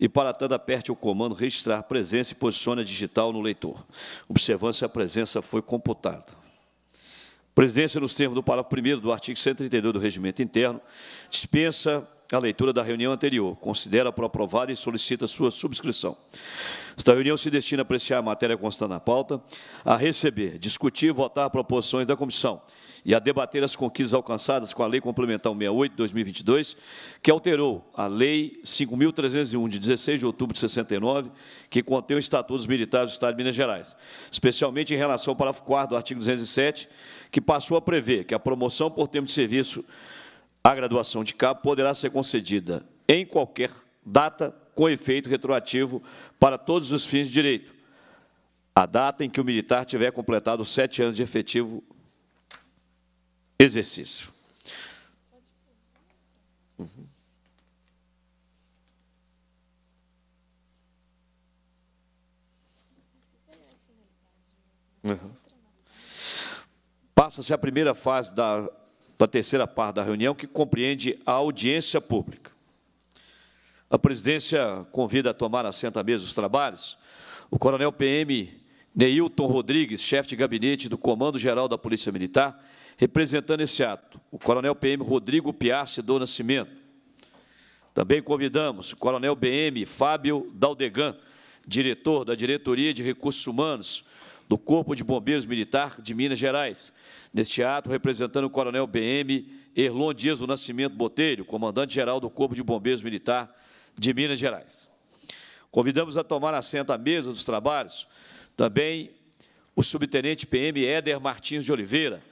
e para tanto aperte o comando registrar presença e posicione a digital no leitor, observando se a presença foi computada. Presidência, nos termos do parágrafo 1 do artigo 132 do Regimento Interno, dispensa a leitura da reunião anterior, considera por aprovada e solicita sua subscrição. Esta reunião se destina a apreciar a matéria constante na pauta, a receber, discutir e votar proposições da comissão e a debater as conquistas alcançadas com a Lei Complementar 68, de 2022, que alterou a Lei 5.301, de 16 de outubro de 69, que contém os estatutos militares do Estado de Minas Gerais, especialmente em relação ao parágrafo 4 do artigo 207, que passou a prever que a promoção por tempo de serviço à graduação de cabo poderá ser concedida em qualquer data com efeito retroativo para todos os fins de direito, a data em que o militar tiver completado sete anos de efetivo exercício. Uhum. uhum. Passa-se a primeira fase da, da terceira parte da reunião, que compreende a audiência pública. A presidência convida a tomar assento à mesa os trabalhos o coronel PM Neilton Rodrigues, chefe de gabinete do Comando Geral da Polícia Militar, representando esse ato, o Coronel PM Rodrigo Piace do Nascimento. Também convidamos o Coronel BM Fábio Daldegan, diretor da Diretoria de Recursos Humanos do Corpo de Bombeiros Militar de Minas Gerais. Neste ato, representando o Coronel BM Erlon Dias do Nascimento Botelho, comandante-geral do Corpo de Bombeiros Militar de Minas Gerais. Convidamos a tomar assento à mesa dos trabalhos também o subtenente PM Éder Martins de Oliveira,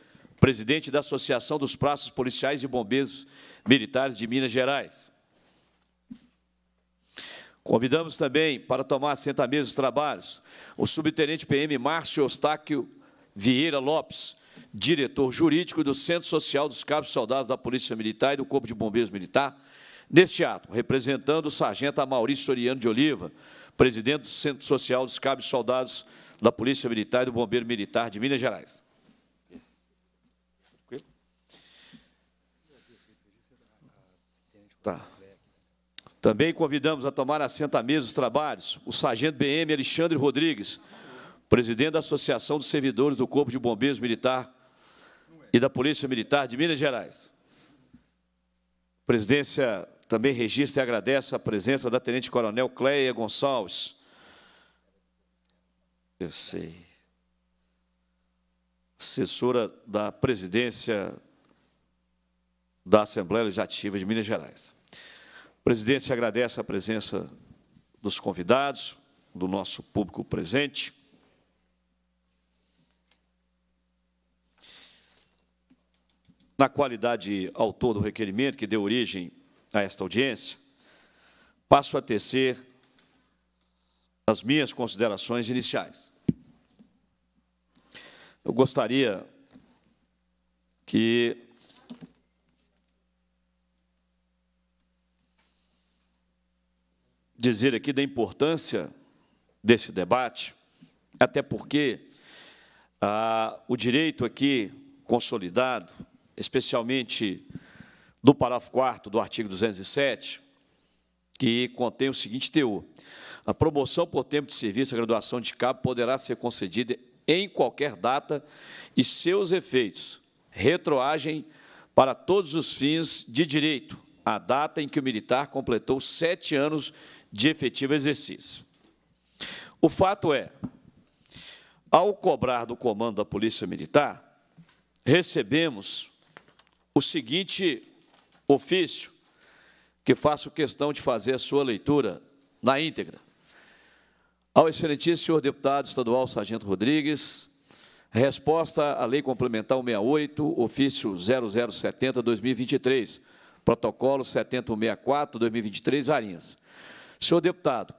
presidente da Associação dos Praços Policiais e Bombeiros Militares de Minas Gerais. Convidamos também para tomar assento à mesa dos trabalhos o subtenente PM Márcio Eustáquio Vieira Lopes, diretor jurídico do Centro Social dos Cabos Soldados da Polícia Militar e do Corpo de Bombeiros Militar, neste ato, representando o sargento Maurício Soriano de Oliva, presidente do Centro Social dos Cabos Soldados da Polícia Militar e do Bombeiro Militar de Minas Gerais. Tá. Também convidamos a tomar assento à mesa dos trabalhos o sargento BM Alexandre Rodrigues, presidente da Associação dos Servidores do Corpo de Bombeiros Militar e da Polícia Militar de Minas Gerais. A presidência também registra e agradece a presença da Tenente Coronel Cleia Gonçalves. Eu sei. Assessora da presidência da Assembleia Legislativa de Minas Gerais. O presidente agradece a presença dos convidados, do nosso público presente. Na qualidade autor do requerimento que deu origem a esta audiência, passo a tecer as minhas considerações iniciais. Eu gostaria que dizer aqui da importância desse debate, até porque ah, o direito aqui consolidado, especialmente do parágrafo 4 do artigo 207, que contém o seguinte teor. A promoção por tempo de serviço à graduação de cabo poderá ser concedida em qualquer data e seus efeitos retroagem para todos os fins de direito, a data em que o militar completou sete anos de efetivo exercício. O fato é, ao cobrar do comando da Polícia Militar, recebemos o seguinte ofício, que faço questão de fazer a sua leitura na íntegra. Ao excelentíssimo senhor deputado estadual Sargento Rodrigues, resposta à Lei Complementar 168, ofício 0070-2023, protocolo 7064-2023, Arinhas. Senhor deputado,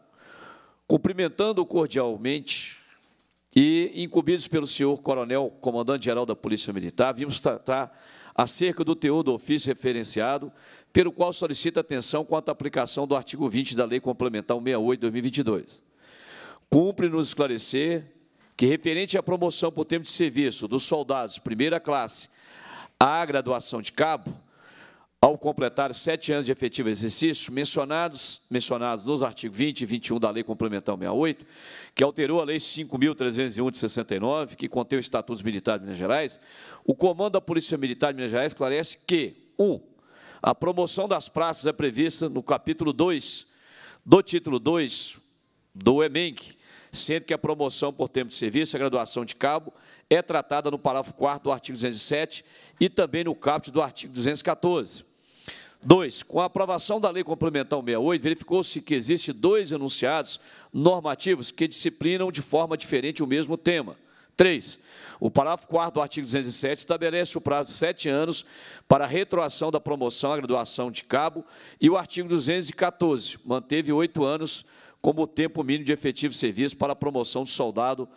cumprimentando cordialmente e incumbidos pelo senhor coronel, comandante-geral da Polícia Militar, vimos tratar acerca do teor do ofício referenciado, pelo qual solicita atenção quanto à aplicação do artigo 20 da Lei Complementar 68 de 2022. Cumpre-nos esclarecer que, referente à promoção por tempo de serviço dos soldados primeira classe à graduação de cabo, ao completar sete anos de efetivo exercício, mencionados, mencionados nos artigos 20 e 21 da Lei Complementar 68, que alterou a Lei 5.301 de 69, que contém o Estatuto Militar Militares de Minas Gerais, o Comando da Polícia Militar de Minas Gerais esclarece que, 1. Um, a promoção das praças é prevista no capítulo 2 do título 2 do EMENC, sendo que a promoção por tempo de serviço, a graduação de cabo, é tratada no parágrafo 4 do artigo 207 e também no caput do artigo 214. Dois, com a aprovação da Lei Complementar 68, verificou-se que existem dois enunciados normativos que disciplinam de forma diferente o mesmo tema. Três, o parágrafo 4 do artigo 207 estabelece o prazo de sete anos para a retroação da promoção à graduação de cabo e o artigo 214 manteve oito anos como tempo mínimo de efetivo serviço para a promoção de soldado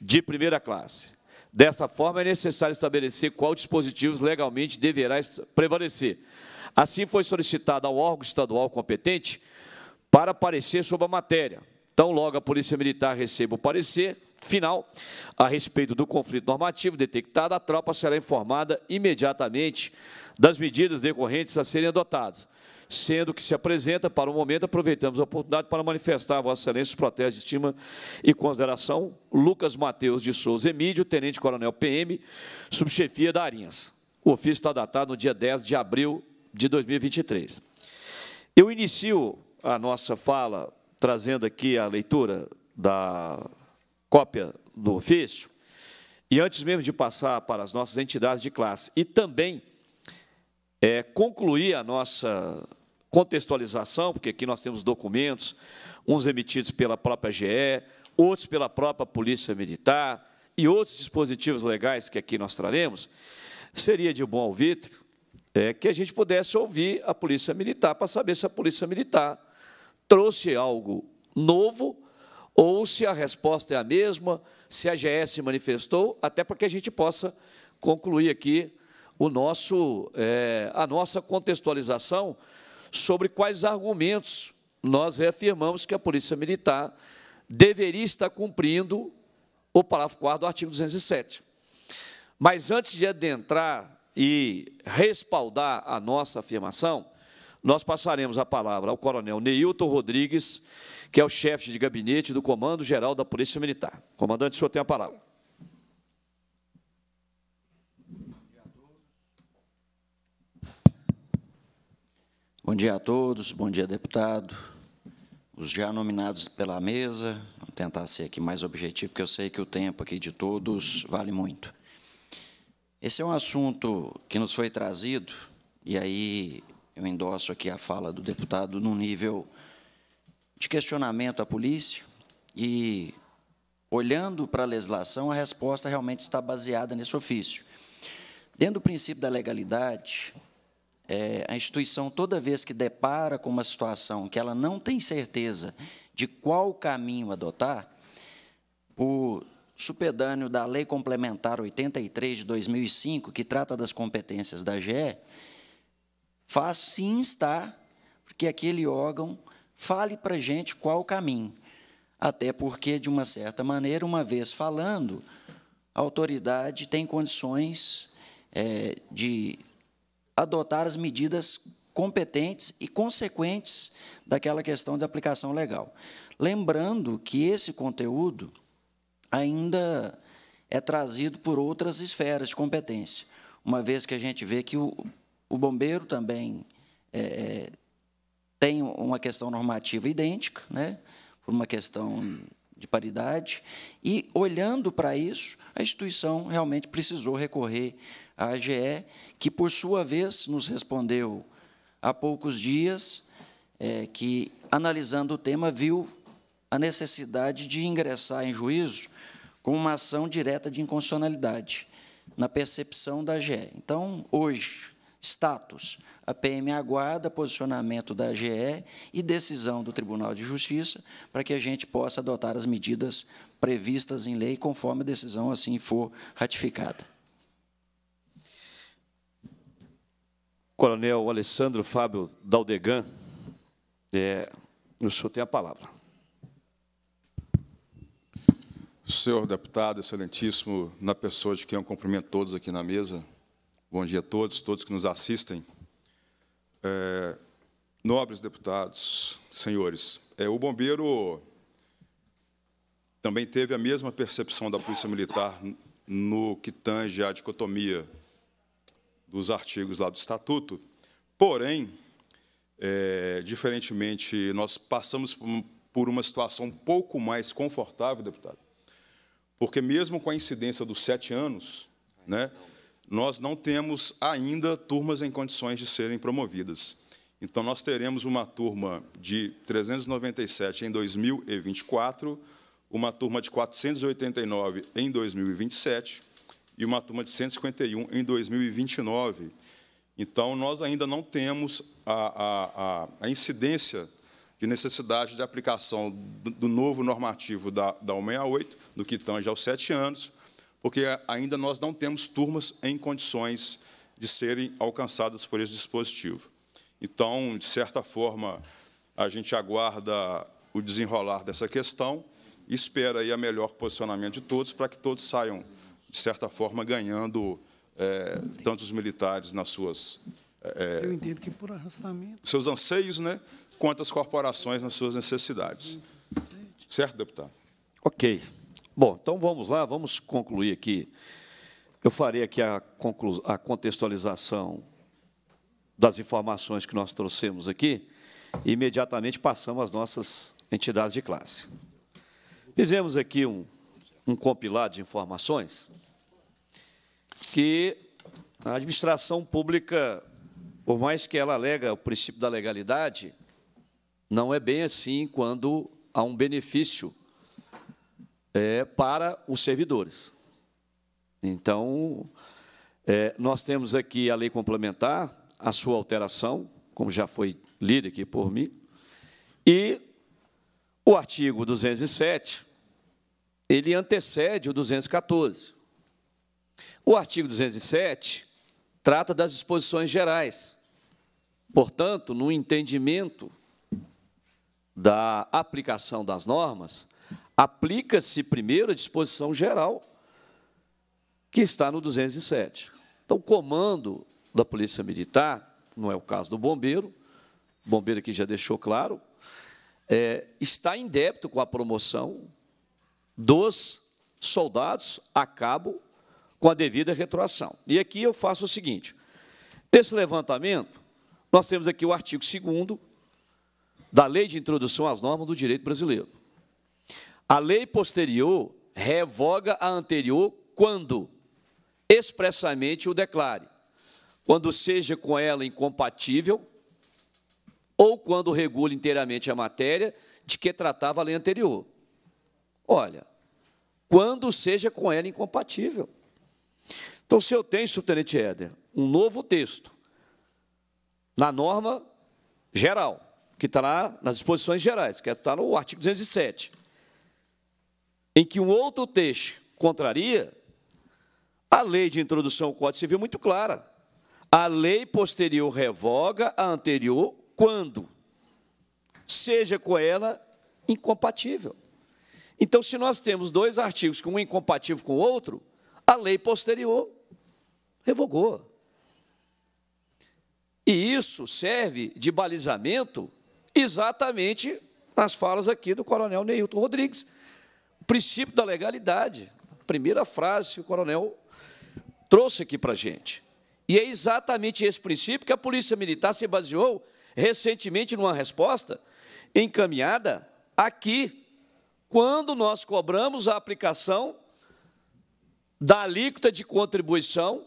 de primeira classe. Desta forma, é necessário estabelecer qual dispositivos legalmente deverá prevalecer Assim foi solicitado ao órgão estadual competente para parecer sobre a matéria. Então, logo a Polícia Militar receba o parecer final a respeito do conflito normativo detectado, a tropa será informada imediatamente das medidas decorrentes a serem adotadas, sendo que se apresenta para o momento, aproveitamos a oportunidade para manifestar a Vossa Excelência os protestos de estima e consideração. Lucas Mateus de Souza Emílio, Tenente Coronel PM, Subchefia da Arinhas. O ofício está datado no dia 10 de abril de 2023. Eu inicio a nossa fala trazendo aqui a leitura da cópia do ofício, e antes mesmo de passar para as nossas entidades de classe, e também é, concluir a nossa contextualização, porque aqui nós temos documentos, uns emitidos pela própria GE, outros pela própria Polícia Militar e outros dispositivos legais que aqui nós traremos, seria de bom alvitre é, que a gente pudesse ouvir a Polícia Militar para saber se a Polícia Militar trouxe algo novo ou se a resposta é a mesma, se a GS manifestou, até para que a gente possa concluir aqui o nosso, é, a nossa contextualização sobre quais argumentos nós reafirmamos que a Polícia Militar deveria estar cumprindo o parágrafo 4 do artigo 207. Mas, antes de adentrar e respaldar a nossa afirmação, nós passaremos a palavra ao coronel Neilton Rodrigues, que é o chefe de gabinete do Comando Geral da Polícia Militar. Comandante, o senhor tem a palavra. Bom dia a todos, bom dia, deputado. Os já nominados pela mesa, vou tentar ser aqui mais objetivo, porque eu sei que o tempo aqui de todos vale muito. Esse é um assunto que nos foi trazido, e aí eu endosso aqui a fala do deputado num nível de questionamento à polícia e olhando para a legislação, a resposta realmente está baseada nesse ofício. Dentro do princípio da legalidade, é, a instituição, toda vez que depara com uma situação que ela não tem certeza de qual caminho adotar, o supedâneo da Lei Complementar 83 de 2005, que trata das competências da GE, faz se instar que aquele órgão fale para a gente qual o caminho. Até porque, de uma certa maneira, uma vez falando, a autoridade tem condições é, de adotar as medidas competentes e consequentes daquela questão de aplicação legal. Lembrando que esse conteúdo ainda é trazido por outras esferas de competência, uma vez que a gente vê que o, o bombeiro também é, é, tem uma questão normativa idêntica, né, por uma questão de paridade, e olhando para isso, a instituição realmente precisou recorrer à AGE, que, por sua vez, nos respondeu há poucos dias, é, que, analisando o tema, viu a necessidade de ingressar em juízo com uma ação direta de inconstitucionalidade na percepção da AGE. Então, hoje, status, a PM aguarda posicionamento da AGE e decisão do Tribunal de Justiça para que a gente possa adotar as medidas previstas em lei conforme a decisão assim for ratificada. Coronel Alessandro Fábio Daldegan, é, o senhor tem a palavra. Senhor deputado, excelentíssimo, na pessoa de quem eu cumprimento todos aqui na mesa, bom dia a todos, todos que nos assistem. É, nobres deputados, senhores, é, o bombeiro também teve a mesma percepção da Polícia Militar no que tange à dicotomia dos artigos lá do Estatuto, porém, é, diferentemente, nós passamos por uma situação um pouco mais confortável, deputado, porque mesmo com a incidência dos sete anos, né, nós não temos ainda turmas em condições de serem promovidas. Então, nós teremos uma turma de 397 em 2024, uma turma de 489 em 2027 e uma turma de 151 em 2029. Então, nós ainda não temos a, a, a, a incidência de necessidade de aplicação do novo normativo da, da 168, do que tange aos sete anos, porque ainda nós não temos turmas em condições de serem alcançadas por esse dispositivo. Então, de certa forma, a gente aguarda o desenrolar dessa questão e espera aí a melhor posicionamento de todos para que todos saiam, de certa forma, ganhando é, tanto os militares nas suas... É, Eu entendo que por arrastamento... Seus anseios, né? quanto às corporações nas suas necessidades. Certo, deputado? Ok. Bom, então vamos lá, vamos concluir aqui. Eu farei aqui a, a contextualização das informações que nós trouxemos aqui e imediatamente passamos às nossas entidades de classe. Fizemos aqui um, um compilado de informações que a administração pública, por mais que ela alega o princípio da legalidade, não é bem assim quando há um benefício é, para os servidores. Então, é, nós temos aqui a lei complementar, a sua alteração, como já foi lida aqui por mim, e o artigo 207, ele antecede o 214. O artigo 207 trata das disposições gerais. Portanto, no entendimento da aplicação das normas, aplica-se primeiro a disposição geral que está no 207. Então, o comando da Polícia Militar, não é o caso do bombeiro, o bombeiro aqui já deixou claro, é, está em débito com a promoção dos soldados a cabo com a devida retroação. E aqui eu faço o seguinte: nesse levantamento, nós temos aqui o artigo 2 da Lei de Introdução às Normas do Direito Brasileiro. A lei posterior revoga a anterior quando expressamente o declare, quando seja com ela incompatível ou quando regule inteiramente a matéria de que tratava a lei anterior. Olha, quando seja com ela incompatível. Então, se eu tenho, subtenente Éder, um novo texto na norma geral, que está nas disposições gerais, que está no artigo 207, em que um outro texto contraria, a lei de introdução ao Código Civil é muito clara. A lei posterior revoga a anterior quando seja com ela incompatível. Então, se nós temos dois artigos que um é incompatível com o outro, a lei posterior revogou. E isso serve de balizamento exatamente nas falas aqui do coronel Neilton Rodrigues. O princípio da legalidade, a primeira frase que o coronel trouxe aqui para a gente. E é exatamente esse princípio que a Polícia Militar se baseou recentemente numa resposta encaminhada aqui, quando nós cobramos a aplicação da alíquota de contribuição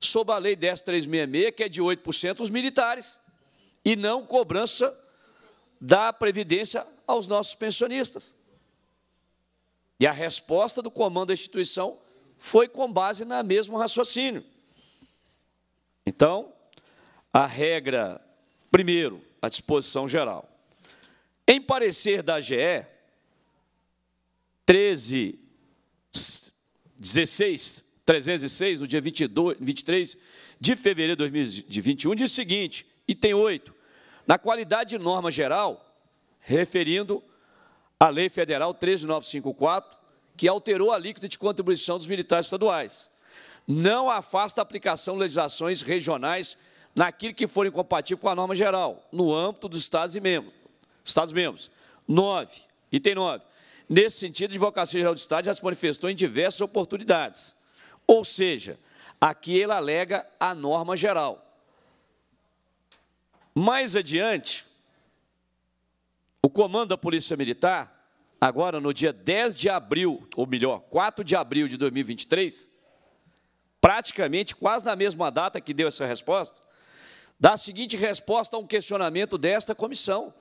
sob a Lei 10366, que é de 8% os militares e não cobrança da Previdência aos nossos pensionistas. E a resposta do comando da instituição foi com base no mesmo raciocínio. Então, a regra, primeiro, a disposição geral. Em parecer da GE 13 16 306 no dia 22, 23 de fevereiro de 2021 diz o seguinte, item 8. Na qualidade de norma geral, referindo à Lei Federal 13954, que alterou a alíquota de contribuição dos militares estaduais. Não afasta a aplicação de legislações regionais naquilo que for incompatível com a norma geral, no âmbito dos Estados e membros. Estados membros. 9. Item 9. Nesse sentido, a Advocacia Geral do Estado já se manifestou em diversas oportunidades. Ou seja, aqui ele alega a norma geral. Mais adiante, o comando da Polícia Militar, agora no dia 10 de abril, ou melhor, 4 de abril de 2023, praticamente quase na mesma data que deu essa resposta, dá a seguinte resposta a um questionamento desta comissão,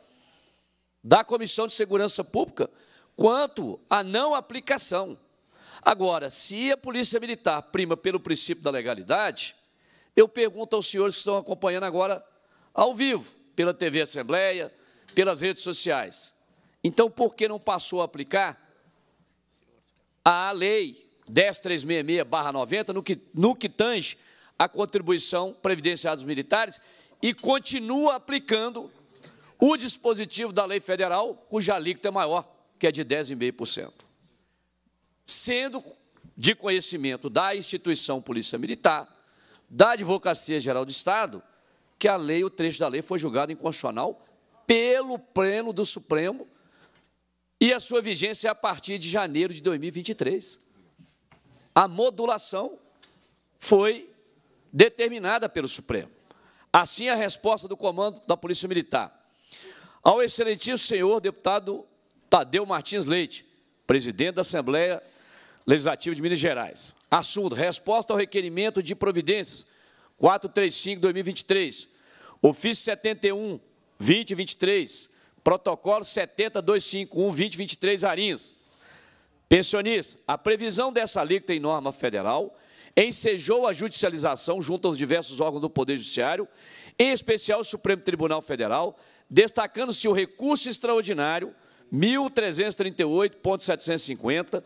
da Comissão de Segurança Pública, quanto à não aplicação. Agora, se a Polícia Militar prima pelo princípio da legalidade, eu pergunto aos senhores que estão acompanhando agora ao vivo, pela TV Assembleia, pelas redes sociais. Então, por que não passou a aplicar a lei 10366-90 no que, no que tange a contribuição previdenciada dos militares e continua aplicando o dispositivo da lei federal, cuja alíquota é maior, que é de 10,5%. Sendo de conhecimento da instituição Polícia Militar, da Advocacia Geral do Estado, que a lei, o trecho da lei, foi julgado inconstitucional pelo Pleno do Supremo e a sua vigência é a partir de janeiro de 2023. A modulação foi determinada pelo Supremo. Assim, a resposta do comando da Polícia Militar. Ao excelentíssimo senhor deputado Tadeu Martins Leite, presidente da Assembleia Legislativa de Minas Gerais. Assunto: resposta ao requerimento de providências 435-2023, ofício 71, 2023, protocolo 70-251-2023, Arins. Pensionista, a previsão dessa alíquota em norma federal ensejou a judicialização junto aos diversos órgãos do Poder Judiciário, em especial o Supremo Tribunal Federal, destacando-se o recurso extraordinário 1338.750,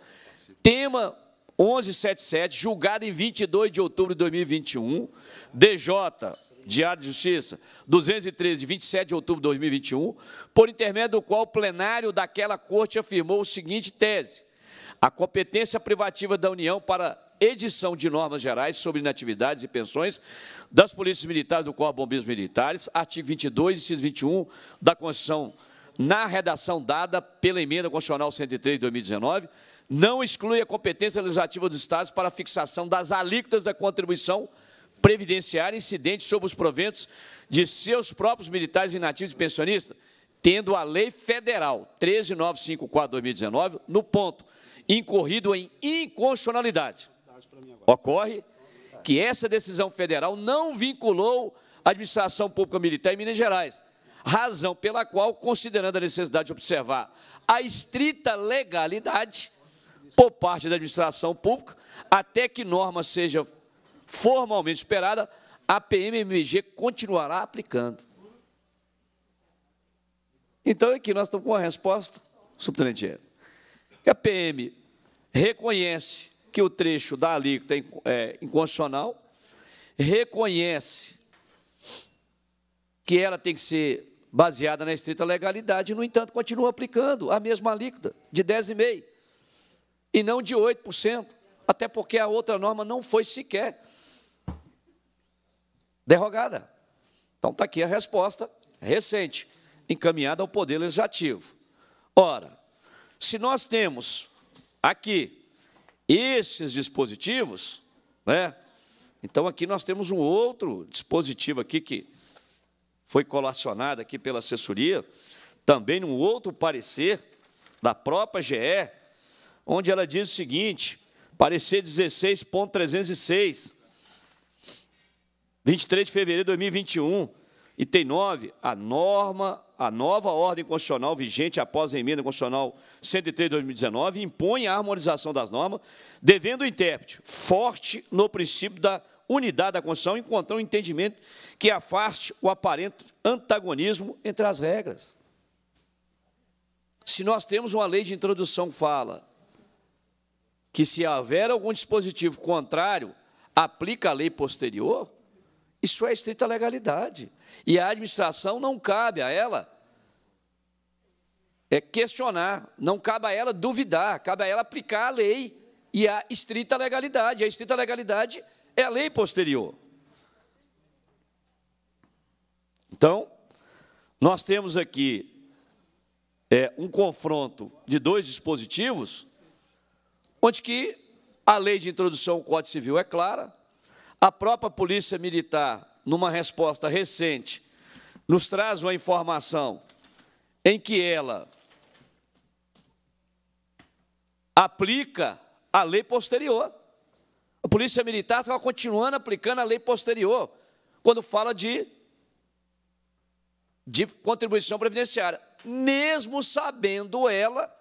tema 1177, julgado em 22 de outubro de 2021, DJ, Diário de Justiça, 213, de 27 de outubro de 2021, por intermédio do qual o plenário daquela corte afirmou o seguinte tese, a competência privativa da União para edição de normas gerais sobre inatividades e pensões das polícias militares do Corpo Bombeiros Militares, artigo 22, inciso 21 da Constituição na redação dada pela Emenda Constitucional 103 de 2019, não exclui a competência legislativa dos Estados para a fixação das alíquotas da contribuição previdenciária incidente sobre os proventos de seus próprios militares inativos e pensionistas, tendo a Lei Federal 13954-2019, no ponto, incorrido em inconstitucionalidade. Ocorre que essa decisão federal não vinculou a administração pública militar em Minas Gerais, razão pela qual, considerando a necessidade de observar a estrita legalidade por parte da administração pública, até que norma seja formalmente esperada, a PMMG continuará aplicando. Então, é que nós estamos com a resposta, subtenente a PM reconhece que o trecho da alíquota é, é inconstitucional, reconhece que ela tem que ser baseada na estrita legalidade, no entanto, continua aplicando a mesma alíquota, de 10,5%, e não de 8%, até porque a outra norma não foi sequer derrogada. Então, está aqui a resposta recente, encaminhada ao Poder Legislativo. Ora, se nós temos aqui esses dispositivos, né? então aqui nós temos um outro dispositivo aqui que foi colacionada aqui pela assessoria, também num outro parecer da própria GE, onde ela diz o seguinte: parecer 16.306, 23 de fevereiro de 2021, item 9, a norma, a nova ordem constitucional vigente após a emenda constitucional 103 de 2019 impõe a harmonização das normas, devendo o intérprete forte no princípio da unidade da Constituição encontrar um entendimento que afaste o aparente antagonismo entre as regras. Se nós temos uma lei de introdução que fala que se houver algum dispositivo contrário, aplica a lei posterior, isso é estrita legalidade. E a administração não cabe a ela é questionar, não cabe a ela duvidar, cabe a ela aplicar a lei e a estrita legalidade. a estrita legalidade é a lei posterior. Então, nós temos aqui é, um confronto de dois dispositivos, onde que a lei de introdução ao Código Civil é clara, a própria Polícia Militar, numa resposta recente, nos traz uma informação em que ela aplica a lei posterior. A polícia militar estava continuando aplicando a lei posterior, quando fala de, de contribuição previdenciária, mesmo sabendo ela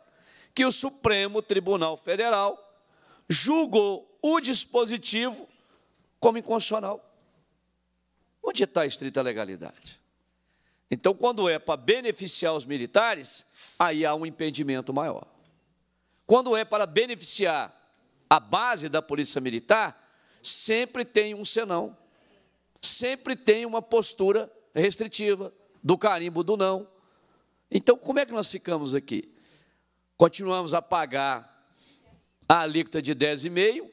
que o Supremo Tribunal Federal julgou o dispositivo como inconstitucional. Onde está a estrita legalidade? Então, quando é para beneficiar os militares, aí há um impedimento maior. Quando é para beneficiar a base da polícia militar, sempre tem um senão, sempre tem uma postura restritiva, do carimbo do não. Então, como é que nós ficamos aqui? Continuamos a pagar a alíquota de 10,5%,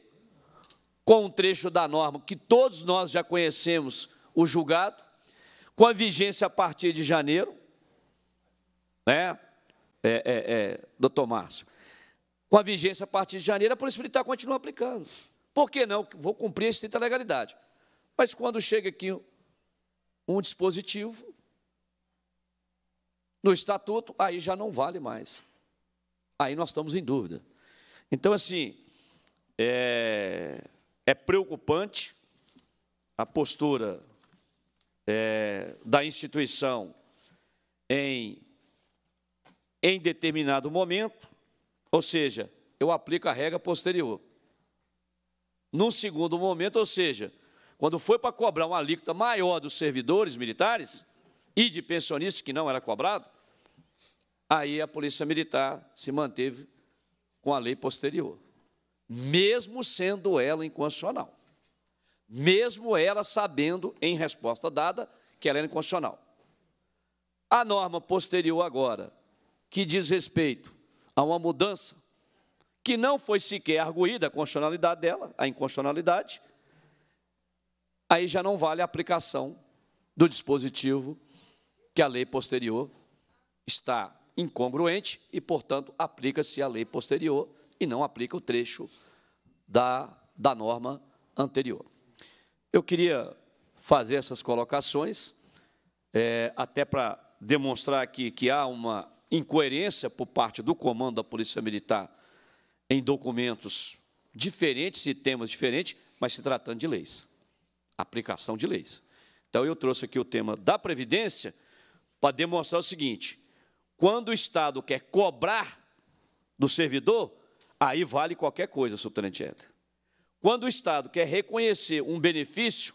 com um trecho da norma que todos nós já conhecemos, o julgado, com a vigência a partir de janeiro, né? É, é, é, doutor Márcio com a vigência a partir de janeiro, a Polícia Militar continua aplicando. Por que não? Vou cumprir a estrita legalidade. Mas quando chega aqui um dispositivo no estatuto, aí já não vale mais. Aí nós estamos em dúvida. Então, assim, é, é preocupante a postura é, da instituição em, em determinado momento, ou seja, eu aplico a regra posterior. Num segundo momento, ou seja, quando foi para cobrar uma alíquota maior dos servidores militares e de pensionistas que não era cobrado, aí a Polícia Militar se manteve com a lei posterior, mesmo sendo ela inconstitucional, mesmo ela sabendo, em resposta dada, que ela era inconstitucional. A norma posterior agora, que diz respeito a uma mudança que não foi sequer arguída a constitucionalidade dela, a inconstitucionalidade, aí já não vale a aplicação do dispositivo que a lei posterior está incongruente e, portanto, aplica-se a lei posterior e não aplica o trecho da, da norma anterior. Eu queria fazer essas colocações, é, até para demonstrar aqui que há uma incoerência por parte do comando da Polícia Militar em documentos diferentes e temas diferentes, mas se tratando de leis, aplicação de leis. Então, eu trouxe aqui o tema da Previdência para demonstrar o seguinte: quando o Estado quer cobrar do servidor, aí vale qualquer coisa, subtenente Eta. Quando o Estado quer reconhecer um benefício,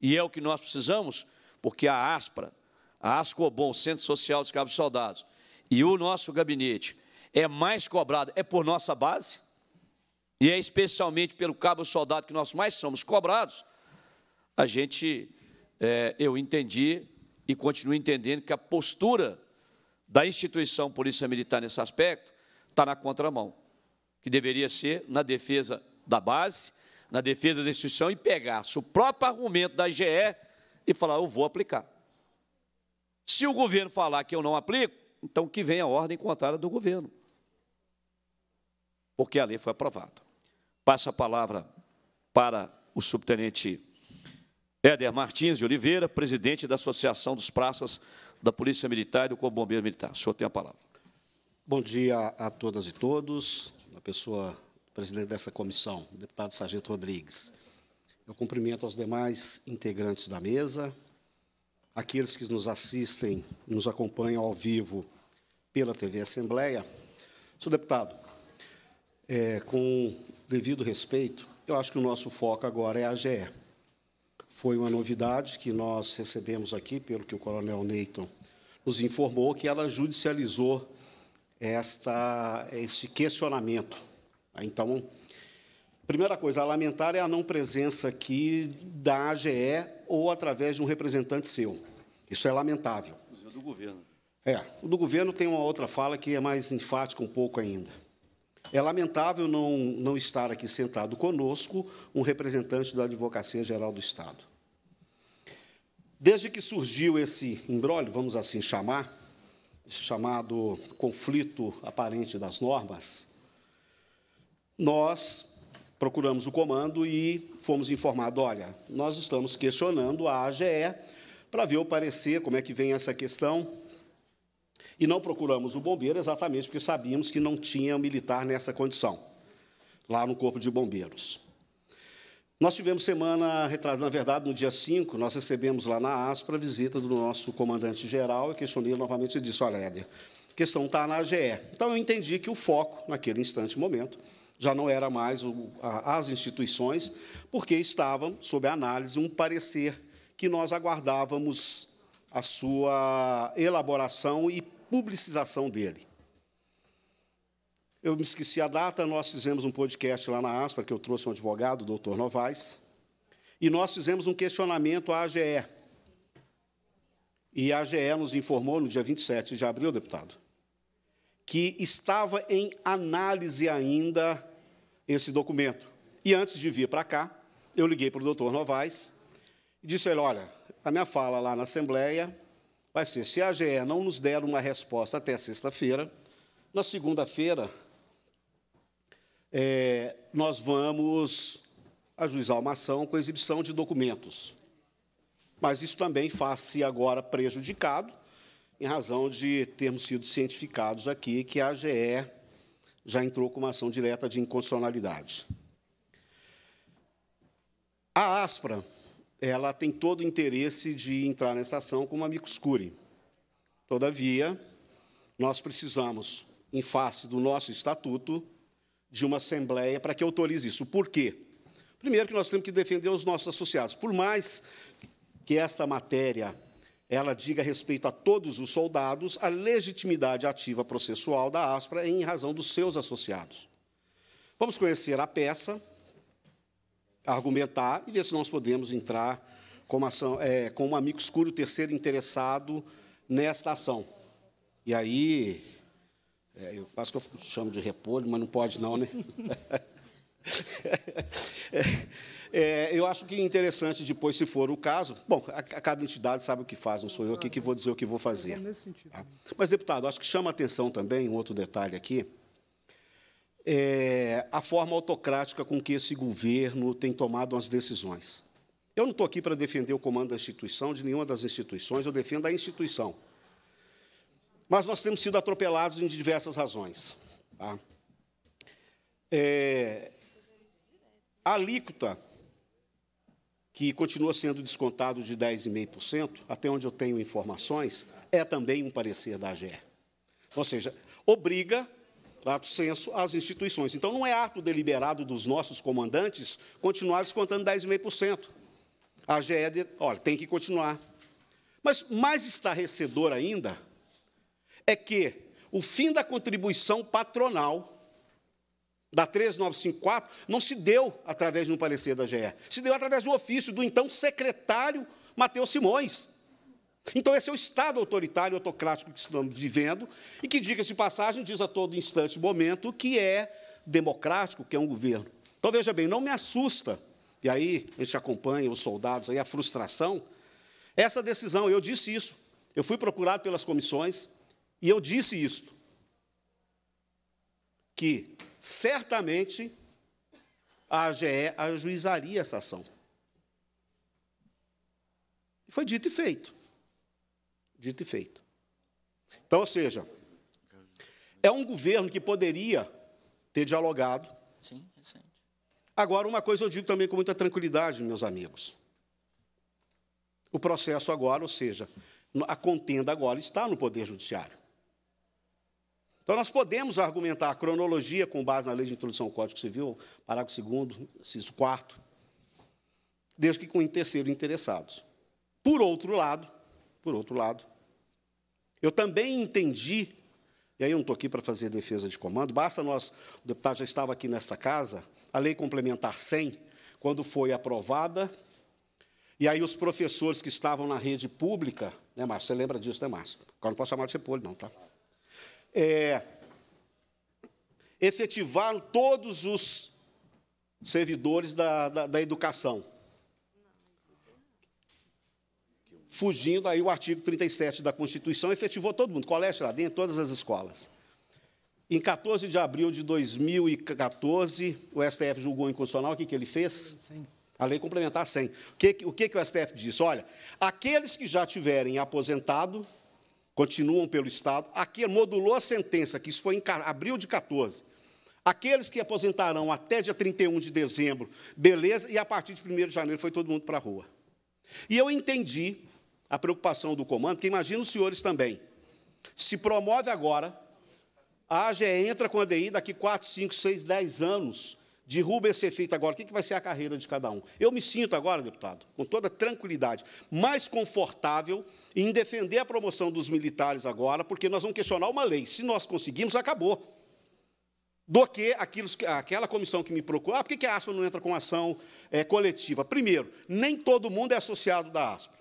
e é o que nós precisamos, porque a ASPRA a Ascobom, Centro Social dos Cabos Soldados, e o nosso gabinete é mais cobrado, é por nossa base, e é especialmente pelo cabo soldado que nós mais somos cobrados, a gente, é, eu entendi e continuo entendendo que a postura da instituição Polícia Militar nesse aspecto está na contramão, que deveria ser na defesa da base, na defesa da instituição e pegar o próprio argumento da GE e falar, eu vou aplicar. Se o governo falar que eu não aplico, então que venha a ordem contrária do governo. Porque a lei foi aprovada. Passo a palavra para o subtenente Éder Martins de Oliveira, presidente da Associação dos Praças da Polícia Militar e do Corpo Bombeiro Militar. O senhor tem a palavra. Bom dia a todas e todos. A pessoa presidente dessa comissão, deputado Sargento Rodrigues. Eu cumprimento aos demais integrantes da mesa, aqueles que nos assistem, nos acompanham ao vivo pela TV Assembleia. Senhor deputado, é, com devido respeito, eu acho que o nosso foco agora é a AGE. Foi uma novidade que nós recebemos aqui, pelo que o coronel Neyton nos informou, que ela judicializou esta, este questionamento. Tá, então, primeira coisa a lamentar é a não presença aqui da AGE ou através de um representante seu. Isso é lamentável. Inclusive é do governo. É, o do governo tem uma outra fala que é mais enfática um pouco ainda. É lamentável não, não estar aqui sentado conosco um representante da Advocacia Geral do Estado. Desde que surgiu esse embrólio, vamos assim chamar, esse chamado conflito aparente das normas, nós procuramos o comando e fomos informados: olha, nós estamos questionando a AGE para ver o parecer, como é que vem essa questão. E não procuramos o bombeiro exatamente porque sabíamos que não tinha militar nessa condição, lá no Corpo de Bombeiros. Nós tivemos semana retrasada, na verdade, no dia 5, nós recebemos lá na ASPRA a visita do nosso comandante-geral e questionei novamente e disse, olha, Éder, a questão está na AGE. Então, eu entendi que o foco, naquele instante, momento, já não era mais o, a, as instituições, porque estavam sob análise um parecer que nós aguardávamos a sua elaboração e publicização dele. Eu me esqueci a data, nós fizemos um podcast lá na ASPA, que eu trouxe um advogado, o doutor Novaes, e nós fizemos um questionamento à AGE. E a AGE nos informou, no dia 27 de abril, deputado, que estava em análise ainda esse documento. E antes de vir para cá, eu liguei para o doutor Novaes e disse a ele: olha, a minha fala lá na Assembleia vai ser: se a AGE não nos der uma resposta até sexta-feira, na segunda-feira é, nós vamos ajuizar uma ação com exibição de documentos. Mas isso também faz-se agora prejudicado, em razão de termos sido cientificados aqui que a AGE já entrou com uma ação direta de inconstitucionalidade. A Aspra, ela tem todo o interesse de entrar nessa ação como amicus curiae. Todavia, nós precisamos, em face do nosso estatuto, de uma assembleia para que autorize isso. Por quê? Primeiro que nós temos que defender os nossos associados. Por mais que esta matéria ela diga a respeito a todos os soldados a legitimidade ativa processual da ASPRA em razão dos seus associados. Vamos conhecer a peça, argumentar e ver se nós podemos entrar com ação, é, um amigo escuro terceiro interessado nesta ação. E aí, é, eu quase que eu chamo de repolho, mas não pode não, né? É, é, eu acho que é interessante, depois, se for o caso, bom, a, a, cada entidade sabe o que faz, não sou eu aqui que vou dizer o que vou fazer. É tá? Mas, deputado, acho que chama atenção também um outro detalhe aqui. É, a forma autocrática com que esse governo tem tomado as decisões. Eu não estou aqui para defender o comando da instituição, de nenhuma das instituições, eu defendo a instituição. Mas nós temos sido atropelados em diversas razões. Tá? É, a alíquota que continua sendo descontado de 10,5%, até onde eu tenho informações, é também um parecer da AGE. Ou seja, obriga, lato senso, as instituições. Então, não é ato deliberado dos nossos comandantes continuar descontando 10,5%. A AGE, olha, tem que continuar. Mas mais estarrecedor ainda é que o fim da contribuição patronal da 3954 não se deu através de um parecer da GE, se deu através do ofício do então secretário Matheus Simões. Então, esse é o Estado autoritário, autocrático que estamos vivendo, e que, diga-se passagem, diz a todo instante, momento, que é democrático, que é um governo. Então, veja bem, não me assusta, e aí a gente acompanha os soldados, aí a frustração, essa decisão, eu disse isso, eu fui procurado pelas comissões, e eu disse isso que certamente a AGE ajuizaria essa ação. E foi dito e feito. Dito e feito. Então, ou seja, é um governo que poderia ter dialogado. Sim, recente. Agora, uma coisa eu digo também com muita tranquilidade, meus amigos. O processo agora, ou seja, a contenda agora está no Poder Judiciário. Então, nós podemos argumentar a cronologia com base na lei de introdução ao Código Civil, parágrafo 2, inciso 4, desde que com o terceiro interessados. Por outro lado, por outro lado, eu também entendi, e aí eu não estou aqui para fazer defesa de comando, basta nós, o deputado já estava aqui nesta casa, a lei complementar 100, quando foi aprovada, e aí os professores que estavam na rede pública, né, Márcio? Você lembra disso, né, Márcio? Agora não posso chamar de repolho, não, tá? é, efetivaram todos os servidores da, da, da educação. Fugindo aí o artigo 37 da Constituição, efetivou todo mundo, colégio lá dentro, todas as escolas. Em 14 de abril de 2014, o STF julgou inconstitucional, o que, que ele fez? A lei complementar 100. O que, o que, que o STF disse? Olha, aqueles que já tiverem aposentado continuam pelo Estado. Aqui modulou a sentença, que isso foi em abril de 14. Aqueles que aposentarão até dia 31 de dezembro, beleza, e a partir de 1 de janeiro foi todo mundo para a rua. E eu entendi a preocupação do comando, porque imagina os senhores também. Se promove agora, a AGE entra com a DI daqui 4, 5, 6, 10 anos derruba esse efeito agora, o que vai ser a carreira de cada um? Eu me sinto agora, deputado, com toda tranquilidade, mais confortável em defender a promoção dos militares agora, porque nós vamos questionar uma lei. Se nós conseguimos, acabou. Do que aquilo, aquela comissão que me procurou. Ah, por que a ASPA não entra com ação é, coletiva? Primeiro, nem todo mundo é associado da ASPA.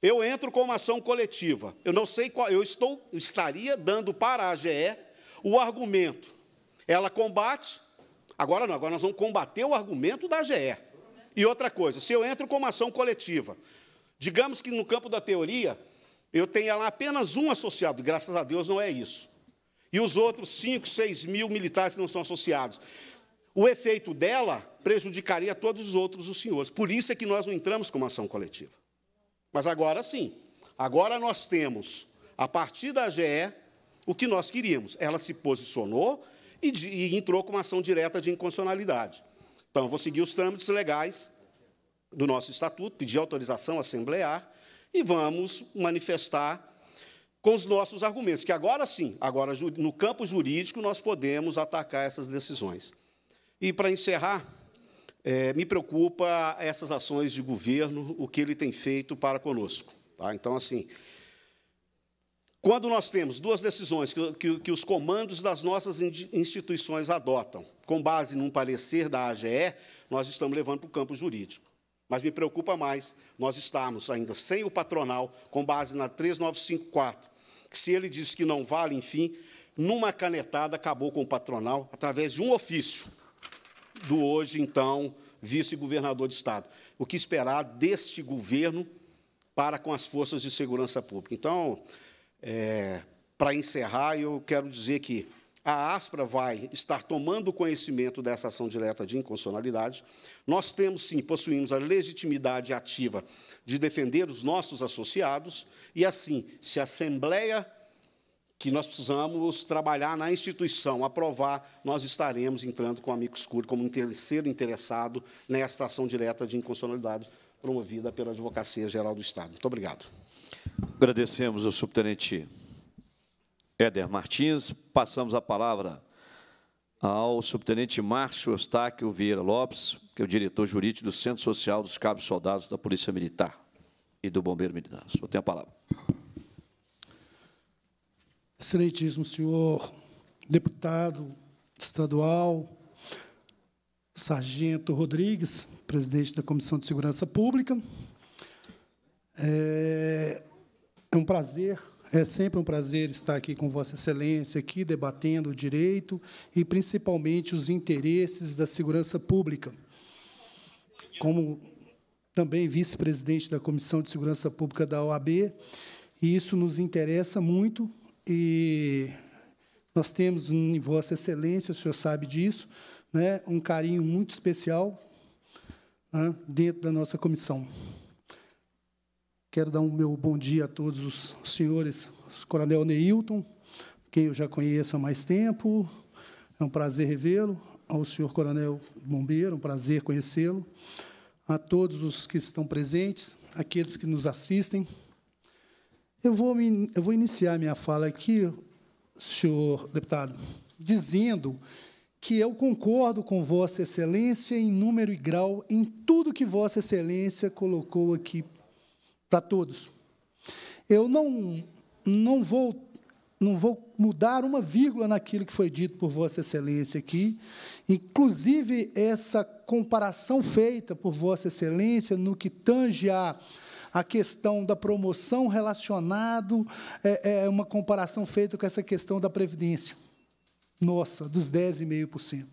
Eu entro com uma ação coletiva. Eu não sei qual. Eu estou, estaria dando para a AGE o argumento. Ela combate Agora não, agora nós vamos combater o argumento da AGE. E outra coisa, se eu entro com uma ação coletiva, digamos que no campo da teoria, eu tenha lá apenas um associado, graças a Deus não é isso. E os outros 5, 6 mil militares que não são associados. O efeito dela prejudicaria todos os outros os senhores. Por isso é que nós não entramos com uma ação coletiva. Mas agora sim, agora nós temos, a partir da AGE, o que nós queríamos. Ela se posicionou, e, e entrou com uma ação direta de inconstitucionalidade. Então, eu vou seguir os trâmites legais do nosso estatuto, pedir autorização assemblear e vamos manifestar com os nossos argumentos, que agora sim, agora no campo jurídico nós podemos atacar essas decisões. E para encerrar, é, me preocupa essas ações de governo, o que ele tem feito para conosco. Tá? Então, assim, quando nós temos duas decisões que, que, que os comandos das nossas instituições adotam, com base num parecer da AGE, nós estamos levando para o campo jurídico. Mas me preocupa mais nós estarmos ainda sem o patronal, com base na 3954, que se ele diz que não vale, enfim, numa canetada acabou com o patronal através de um ofício do hoje, então, vice-governador de Estado. O que esperar deste governo para com as forças de segurança pública? Então, é, Para encerrar, eu quero dizer que a ASPRA vai estar tomando conhecimento dessa ação direta de inconstitucionalidade. Nós temos, sim, possuímos a legitimidade ativa de defender os nossos associados, e assim, se a Assembleia que nós precisamos trabalhar na instituição, aprovar, nós estaremos entrando com o Amigo Escuro como um terceiro interessado nesta ação direta de inconstitucionalidade promovida pela Advocacia Geral do Estado. Muito obrigado. Agradecemos ao subtenente Éder Martins. Passamos a palavra ao subtenente Márcio Eustáquio Vieira Lopes, que é o diretor jurídico do Centro Social dos Cabos Soldados da Polícia Militar e do Bombeiro Militar. O senhor tem a palavra. Excelentíssimo senhor deputado estadual, sargento Rodrigues, presidente da Comissão de Segurança Pública, é, é um prazer, é sempre um prazer estar aqui com Vossa Excelência, aqui debatendo o direito e principalmente os interesses da segurança pública. Como também vice-presidente da Comissão de Segurança Pública da OAB, e isso nos interessa muito e nós temos em Vossa Excelência, o senhor sabe disso, né, um carinho muito especial né, dentro da nossa comissão. Quero dar um meu bom dia a todos os senhores, os Coronel Neilton, quem eu já conheço há mais tempo. É um prazer revê-lo. Ao senhor Coronel Bombeiro, um prazer conhecê-lo. A todos os que estão presentes, aqueles que nos assistem. Eu vou, me, eu vou iniciar minha fala aqui, senhor deputado, dizendo que eu concordo com Vossa Excelência em número e grau em tudo que Vossa Excelência colocou aqui para todos. Eu não, não, vou, não vou mudar uma vírgula naquilo que foi dito por Vossa Excelência aqui, inclusive essa comparação feita por Vossa Excelência no que tange a a questão da promoção relacionado é, é, uma comparação feita com essa questão da previdência. Nossa, dos 10,5%.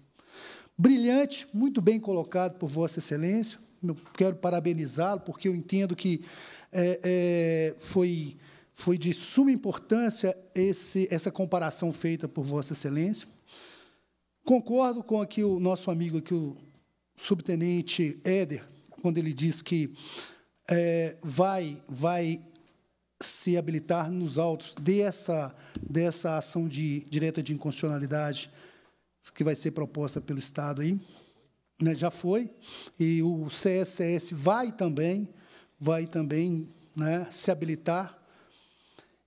Brilhante, muito bem colocado por Vossa Excelência eu quero parabenizá-lo, porque eu entendo que é, é, foi, foi de suma importância esse, essa comparação feita por Vossa Excelência. Concordo com aqui o nosso amigo aqui, o subtenente Éder, quando ele diz que é, vai, vai se habilitar nos autos dessa, dessa ação de direta de inconstitucionalidade que vai ser proposta pelo Estado aí né, já foi, e o CSS vai também, vai também né, se habilitar.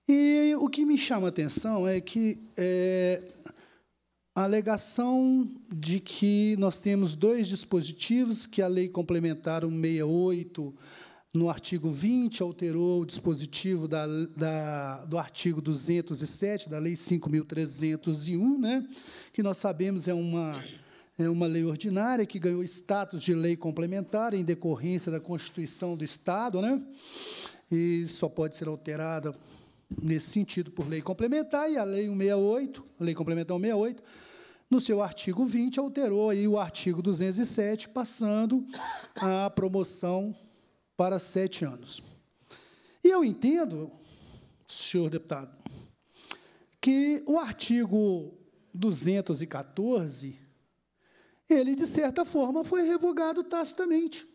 E o que me chama a atenção é que é, a alegação de que nós temos dois dispositivos, que a lei complementar 168, no artigo 20, alterou o dispositivo da, da, do artigo 207 da Lei 5.301, né, que nós sabemos é uma é uma lei ordinária que ganhou status de lei complementar em decorrência da Constituição do Estado, né? e só pode ser alterada nesse sentido por lei complementar, e a Lei 168, a Lei Complementar 168, no seu artigo 20, alterou aí o artigo 207, passando a promoção para sete anos. E eu entendo, senhor deputado, que o artigo 214 ele, de certa forma, foi revogado tacitamente.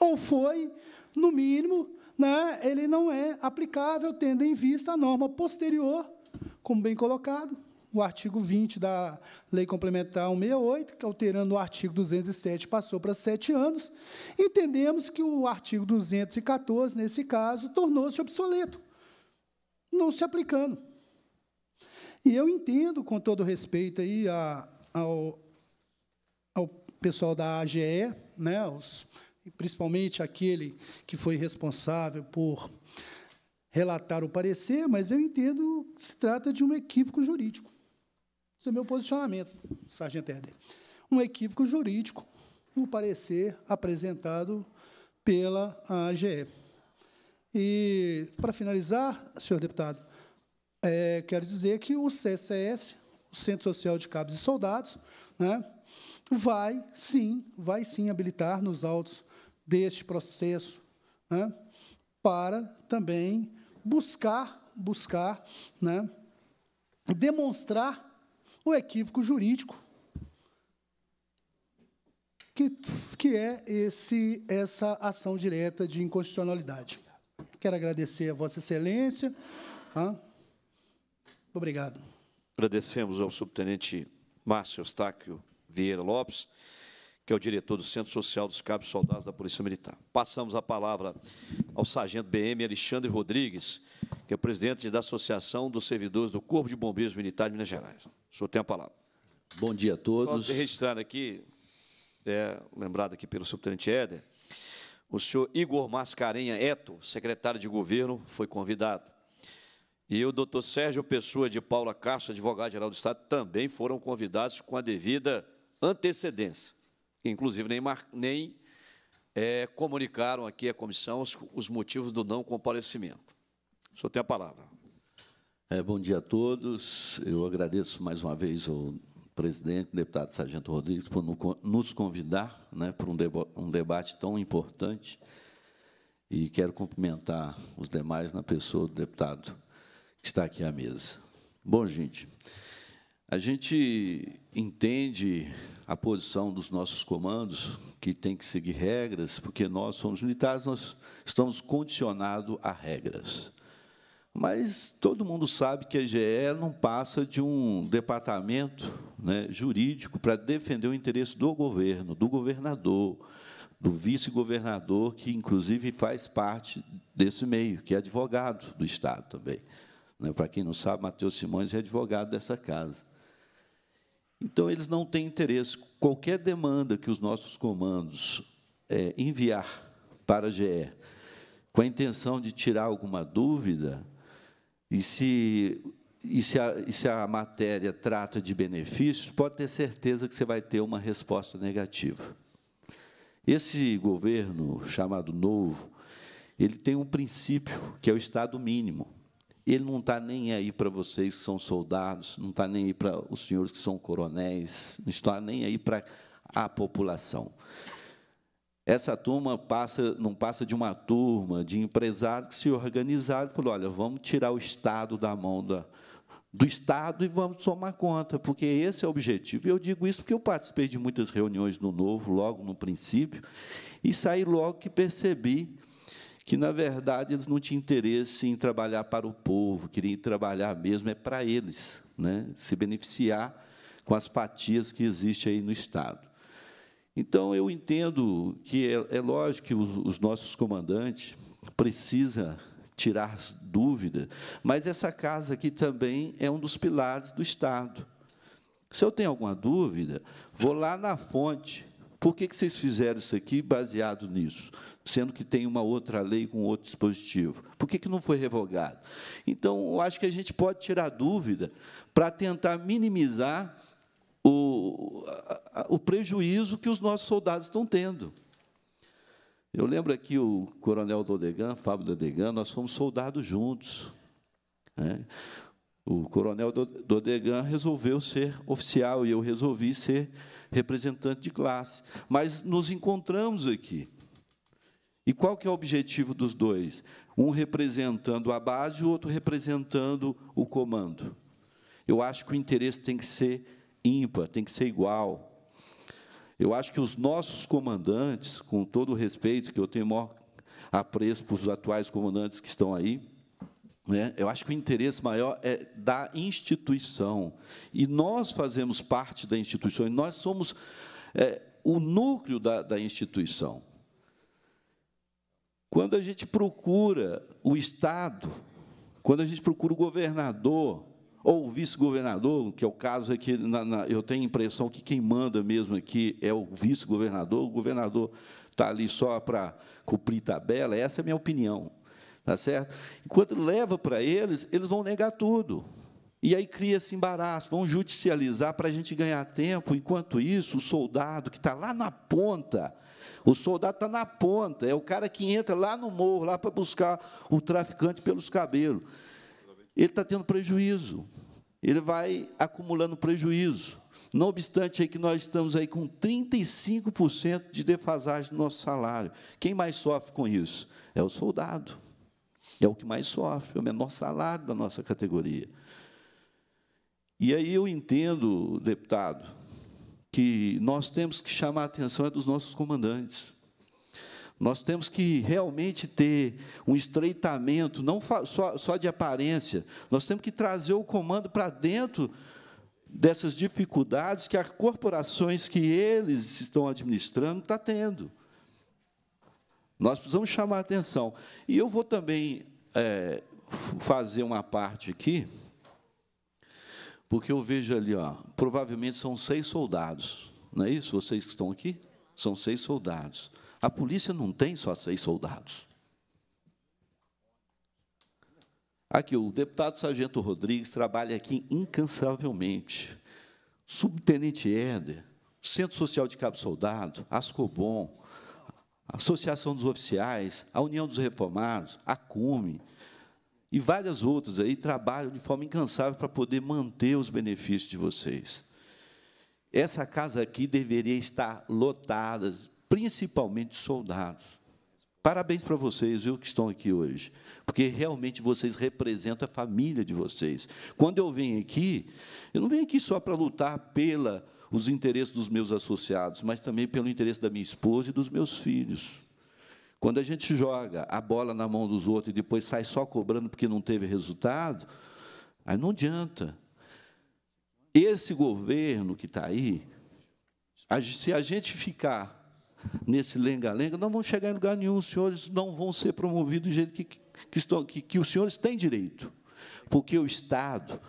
Ou foi, no mínimo, né, ele não é aplicável, tendo em vista a norma posterior, como bem colocado, o artigo 20 da Lei Complementar 168, que, alterando o artigo 207, passou para sete anos. Entendemos que o artigo 214, nesse caso, tornou-se obsoleto, não se aplicando. E eu entendo, com todo respeito aí a, ao, pessoal da AGE, né, os, principalmente aquele que foi responsável por relatar o parecer, mas eu entendo que se trata de um equívoco jurídico. Esse é meu posicionamento, Sargento Herder. Um equívoco jurídico no parecer apresentado pela AGE. E, para finalizar, senhor deputado, é, quero dizer que o CCS, o Centro Social de Cabos e Soldados, né, vai sim, vai sim habilitar nos autos deste processo né, para também buscar, buscar, né, demonstrar o equívoco jurídico que, que é esse essa ação direta de inconstitucionalidade. Quero agradecer a Vossa Excelência. Obrigado. Agradecemos ao subtenente Márcio Eustáquio Vieira Lopes, que é o diretor do Centro Social dos Cabos Soldados da Polícia Militar. Passamos a palavra ao sargento BM Alexandre Rodrigues, que é presidente da Associação dos Servidores do Corpo de Bombeiros Militar de Minas Gerais. O senhor tem a palavra. Bom dia a todos. Só registrar aqui, é, lembrado aqui pelo subtenente Éder, o senhor Igor Mascarenha Eto, secretário de governo, foi convidado. E o doutor Sérgio Pessoa de Paula Castro, advogado-geral do Estado, também foram convidados com a devida antecedência. Inclusive, nem, mar, nem é, comunicaram aqui à comissão os, os, motivos do não comparecimento. O senhor tem a palavra. É, bom dia a todos. Eu agradeço mais uma vez ao presidente, deputado Sargento Rodrigues, por nos convidar né, para um, um debate tão importante. E quero cumprimentar os demais na né, pessoa do deputado que está aqui à mesa. Bom, gente, a gente entende a posição dos nossos comandos, que tem que seguir regras, porque nós somos militares, nós estamos condicionados a regras. Mas todo mundo sabe que a GE não passa de um departamento né, jurídico para defender o interesse do governo, do governador, do vice-governador, que, inclusive, faz parte desse meio, que é advogado do Estado também. Né. Para quem não sabe, Matheus Simões é advogado dessa casa. Então, eles não têm interesse. Qualquer demanda que os nossos comandos é, enviar para a GE, com a intenção de tirar alguma dúvida, e se, e se, a, e se a matéria trata de benefícios, pode ter certeza que você vai ter uma resposta negativa. Esse governo chamado novo, ele tem um princípio que é o Estado mínimo. Ele não está nem aí para vocês que são soldados, não está nem aí para os senhores que são coronéis, não está nem aí para a população. Essa turma passa, não passa de uma turma de empresários que se organizaram e falou: olha, vamos tirar o Estado da mão da, do Estado e vamos tomar conta, porque esse é o objetivo. eu digo isso porque eu participei de muitas reuniões do Novo, logo no princípio, e saí logo que percebi que, na verdade, eles não tinham interesse em trabalhar para o povo, queriam trabalhar mesmo é para eles, né? se beneficiar com as fatias que existem aí no Estado. Então, eu entendo que é, é lógico que os, os nossos comandantes precisam tirar dúvida, mas essa casa aqui também é um dos pilares do Estado. Se eu tenho alguma dúvida, vou lá na fonte, por que, que vocês fizeram isso aqui baseado nisso? Sendo que tem uma outra lei com outro dispositivo. Por que, que não foi revogado? Então, acho que a gente pode tirar dúvida para tentar minimizar o, o prejuízo que os nossos soldados estão tendo. Eu lembro aqui o coronel Dodegan, Fábio Dodegan, nós fomos soldados juntos. Né? O coronel Dodegan resolveu ser oficial e eu resolvi ser representante de classe, mas nos encontramos aqui. E qual que é o objetivo dos dois? Um representando a base, o outro representando o comando. Eu acho que o interesse tem que ser ímpar, tem que ser igual. Eu acho que os nossos comandantes, com todo o respeito, que eu tenho maior apreço para os atuais comandantes que estão aí, né? Eu acho que o interesse maior é da instituição. E nós fazemos parte da instituição, e nós somos é, o núcleo da, da instituição. Quando a gente procura o Estado, quando a gente procura o governador, ou o vice-governador, que é o caso aqui, na, na, eu tenho a impressão que quem manda mesmo aqui é o vice-governador, o governador está ali só para cumprir tabela, essa é a minha opinião. Tá certo? Enquanto leva para eles, eles vão negar tudo. E aí cria esse embaraço, vão judicializar para a gente ganhar tempo. Enquanto isso, o soldado que está lá na ponta, o soldado está na ponta, é o cara que entra lá no morro, lá para buscar o traficante pelos cabelos. Ele está tendo prejuízo, ele vai acumulando prejuízo. Não obstante aí que nós estamos aí com 35% de defasagem do nosso salário. Quem mais sofre com isso? É o soldado. É o que mais sofre, é o menor salário da nossa categoria. E aí eu entendo, deputado, que nós temos que chamar a atenção é dos nossos comandantes. Nós temos que realmente ter um estreitamento, não só, de aparência, nós temos que trazer o comando para dentro dessas dificuldades que as corporações que eles estão administrando estão tá tendo. Nós precisamos chamar a atenção. E eu vou também é, fazer uma parte aqui, porque eu vejo ali, ó, provavelmente são seis soldados, não é isso? Vocês que estão aqui? São seis soldados. A polícia não tem só seis soldados. Aqui, o deputado Sargento Rodrigues trabalha aqui incansavelmente. Subtenente Éder, Centro Social de Cabo Soldado, Ascobon, a Associação dos Oficiais, a União dos Reformados, a CUME e várias outras aí trabalham de forma incansável para poder manter os benefícios de vocês. Essa casa aqui deveria estar lotada, principalmente de soldados. Parabéns para vocês, viu, que estão aqui hoje, porque realmente vocês representam a família de vocês. Quando eu venho aqui, eu não venho aqui só para lutar pela os interesses dos meus associados, mas também pelo interesse da minha esposa e dos meus filhos. Quando a gente joga a bola na mão dos outros e depois sai só cobrando porque não teve resultado, aí não adianta. Esse governo que está aí, se a gente ficar nesse lenga-lenga, não vão chegar em lugar nenhum, os senhores não vão ser promovidos do jeito que, que, estão, que, que os senhores têm direito. Porque o Estado,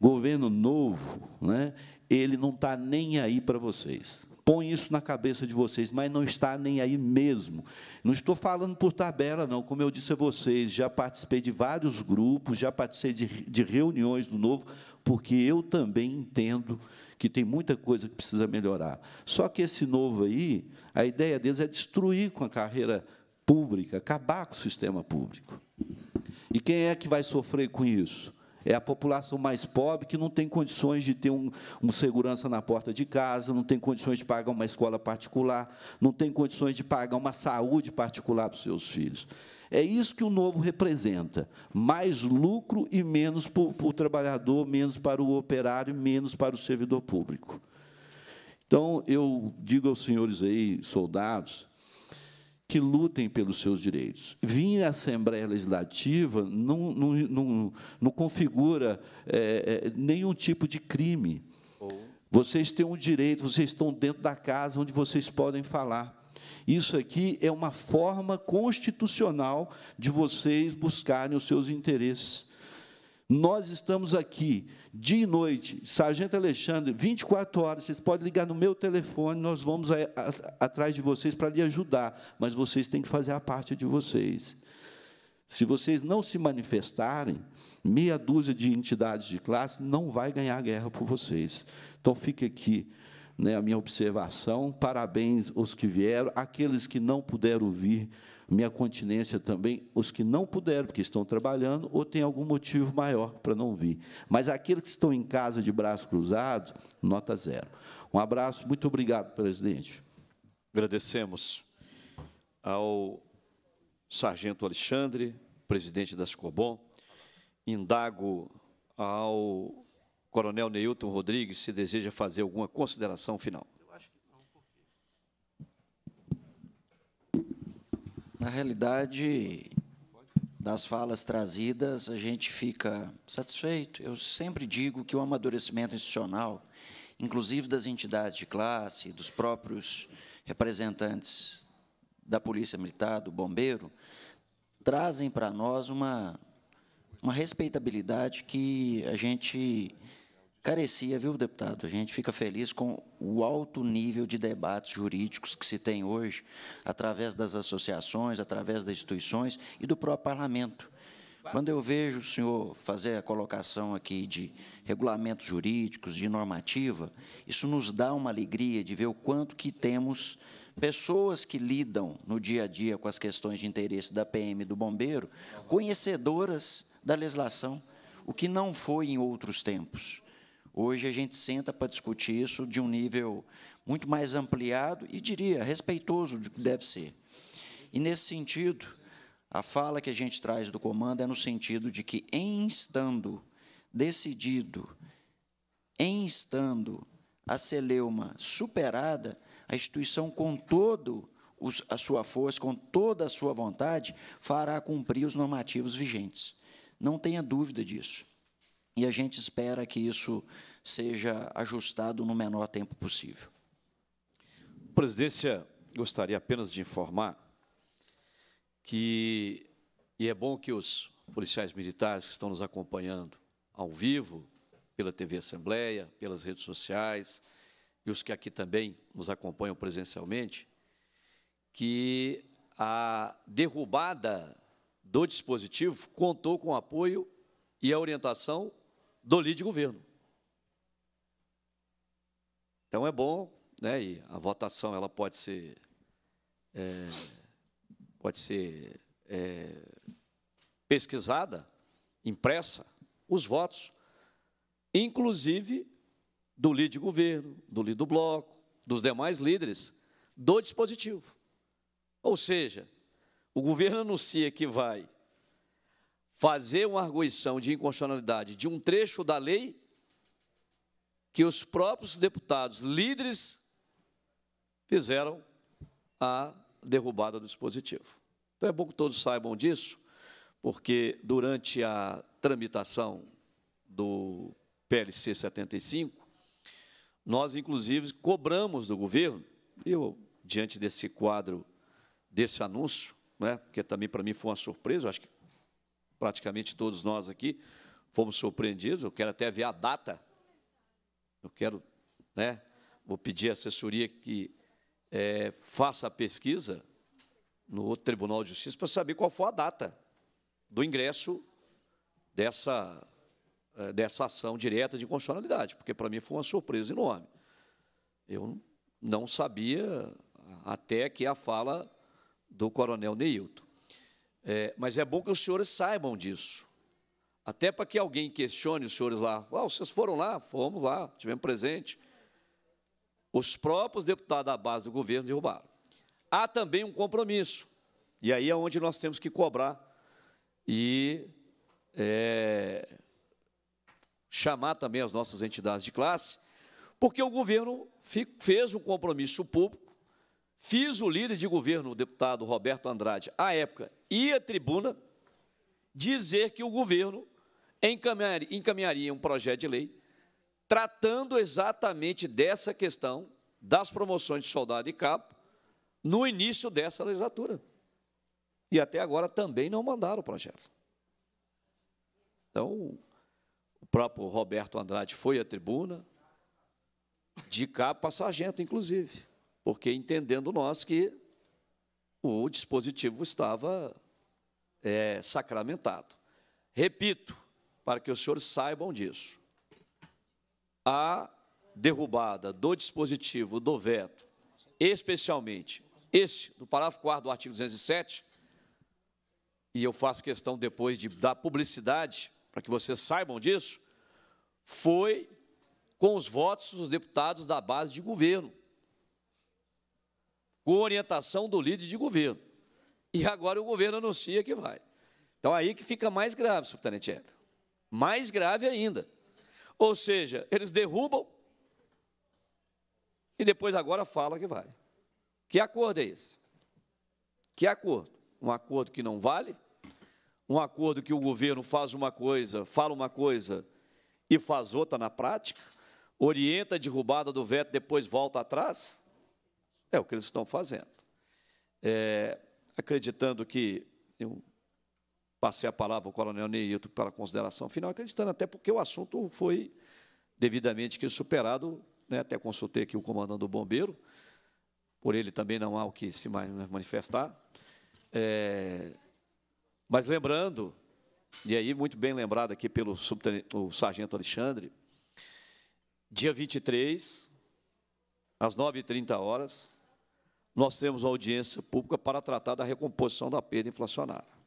governo novo, né, ele não está nem aí para vocês. Põe isso na cabeça de vocês, mas não está nem aí mesmo. Não estou falando por tabela, não. Como eu disse a vocês, já participei de vários grupos, já participei de, de reuniões do Novo, porque eu também entendo que tem muita coisa que precisa melhorar. Só que esse Novo aí, a ideia deles é destruir com a carreira pública, acabar com o sistema público. E quem é que vai sofrer com isso? é a população mais pobre que não tem condições de ter um, um segurança na porta de casa, não tem condições de pagar uma escola particular, não tem condições de pagar uma saúde particular para os seus filhos. É isso que o novo representa: mais lucro e menos para o trabalhador, menos para o operário, menos para o servidor público. Então, eu digo aos senhores aí, soldados, que lutem pelos seus direitos. Vim à Assembleia Legislativa não, não, não, não configura é, é, nenhum tipo de crime. Vocês têm um direito, vocês estão dentro da casa onde vocês podem falar. Isso aqui é uma forma constitucional de vocês buscarem os seus interesses. Nós estamos aqui, dia e noite, Sargento Alexandre, 24 horas, vocês podem ligar no meu telefone, nós vamos a, a, atrás de vocês para lhe ajudar, mas vocês têm que fazer a parte de vocês. Se vocês não se manifestarem, meia dúzia de entidades de classe não vai ganhar a guerra por vocês. Então, fique aqui né, a minha observação. Parabéns aos que vieram, aqueles que não puderam vir, minha continência também, os que não puderam, porque estão trabalhando, ou têm algum motivo maior para não vir. Mas aqueles que estão em casa de braços cruzados, nota zero. Um abraço, muito obrigado, presidente. Agradecemos ao sargento Alexandre, presidente da Scobom, indago ao coronel Neilton Rodrigues se deseja fazer alguma consideração final. Na realidade, das falas trazidas, a gente fica satisfeito. Eu sempre digo que o amadurecimento institucional, inclusive das entidades de classe, dos próprios representantes da Polícia Militar, do Bombeiro, trazem para nós uma, uma respeitabilidade que a gente carecia, viu, deputado? A gente fica feliz com o alto nível de debates jurídicos que se tem hoje, através das associações, através das instituições e do próprio parlamento. Quando eu vejo o senhor fazer a colocação aqui de regulamentos jurídicos, de normativa, isso nos dá uma alegria de ver o quanto que temos pessoas que lidam no dia a dia com as questões de interesse da PM e do bombeiro, conhecedoras da legislação, o que não foi em outros tempos. Hoje a gente senta para discutir isso de um nível muito mais ampliado e, diria, respeitoso do que deve ser. E, nesse sentido, a fala que a gente traz do comando é no sentido de que, em estando decidido, em estando a celeuma superada, a instituição, com todo a sua força, com toda a sua vontade, fará cumprir os normativos vigentes. Não tenha dúvida disso. E a gente espera que isso seja ajustado no menor tempo possível. Presidência, gostaria apenas de informar que, e é bom que os policiais militares que estão nos acompanhando ao vivo, pela TV Assembleia, pelas redes sociais, e os que aqui também nos acompanham presencialmente, que a derrubada do dispositivo contou com o apoio e a orientação do líder de governo. Então é bom, né? E a votação ela pode ser é, pode ser é, pesquisada, impressa, os votos, inclusive do líder de governo, do líder do bloco, dos demais líderes do dispositivo. Ou seja, o governo anuncia que vai fazer uma arguição de inconstitucionalidade de um trecho da lei que os próprios deputados líderes fizeram a derrubada do dispositivo. Então é bom que todos saibam disso, porque durante a tramitação do PLC 75, nós, inclusive, cobramos do governo, eu, diante desse quadro, desse anúncio, né, porque também para mim foi uma surpresa, acho que praticamente todos nós aqui fomos surpreendidos, eu quero até ver a data eu quero, né? Vou pedir à assessoria que é, faça a pesquisa no Tribunal de Justiça para saber qual foi a data do ingresso dessa, é, dessa ação direta de constitucionalidade, porque para mim foi uma surpresa enorme. Eu não sabia até que a fala do coronel Neilton. É, mas é bom que os senhores saibam disso, até para que alguém questione os senhores lá. Ah, vocês foram lá? Fomos lá, tivemos presente. Os próprios deputados da base do governo derrubaram. Há também um compromisso. E aí é onde nós temos que cobrar e é, chamar também as nossas entidades de classe, porque o governo fez um compromisso público, fiz o líder de governo, o deputado Roberto Andrade, à época, ir à tribuna dizer que o governo encaminhar, encaminharia um projeto de lei tratando exatamente dessa questão das promoções de soldado e capo no início dessa legislatura. E até agora também não mandaram o projeto. Então, o próprio Roberto Andrade foi à tribuna, de capo a sargento, inclusive, porque entendendo nós que o dispositivo estava é, sacramentado. Repito, para que os senhores saibam disso. A derrubada do dispositivo do veto, especialmente esse do parágrafo 4 do artigo 207, e eu faço questão depois de dar publicidade para que vocês saibam disso, foi com os votos dos deputados da base de governo, com orientação do líder de governo. E agora o governo anuncia que vai. Então, aí que fica mais grave, subtenente Eta. Mais grave ainda. Ou seja, eles derrubam e depois agora fala que vai. Que acordo é esse? Que acordo? Um acordo que não vale? Um acordo que o governo faz uma coisa, fala uma coisa e faz outra na prática? Orienta a derrubada do veto, depois volta atrás? É o que eles estão fazendo. É, acreditando que eu passei a palavra ao coronel Neilton para consideração final, acreditando, até porque o assunto foi devidamente superado, né, até consultei aqui o comandante do bombeiro, por ele também não há o que se manifestar. É, mas lembrando, e aí muito bem lembrado aqui pelo o sargento Alexandre, dia 23, às 9h30 horas, nós temos uma audiência pública para tratar da recomposição da perda inflacionária.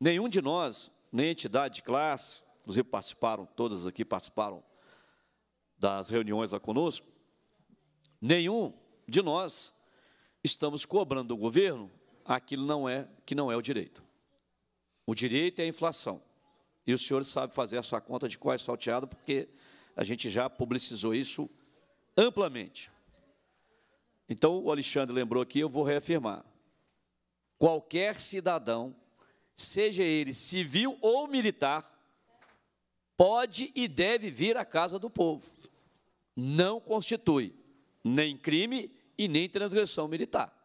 Nenhum de nós, nem entidade de classe, inclusive participaram, todas aqui participaram das reuniões lá conosco, nenhum de nós estamos cobrando do governo aquilo não é, que não é o direito. O direito é a inflação. E o senhor sabe fazer essa conta de qual é salteado, porque a gente já publicizou isso amplamente. Então, o Alexandre lembrou aqui, eu vou reafirmar. Qualquer cidadão seja ele civil ou militar, pode e deve vir à casa do povo. Não constitui nem crime e nem transgressão militar.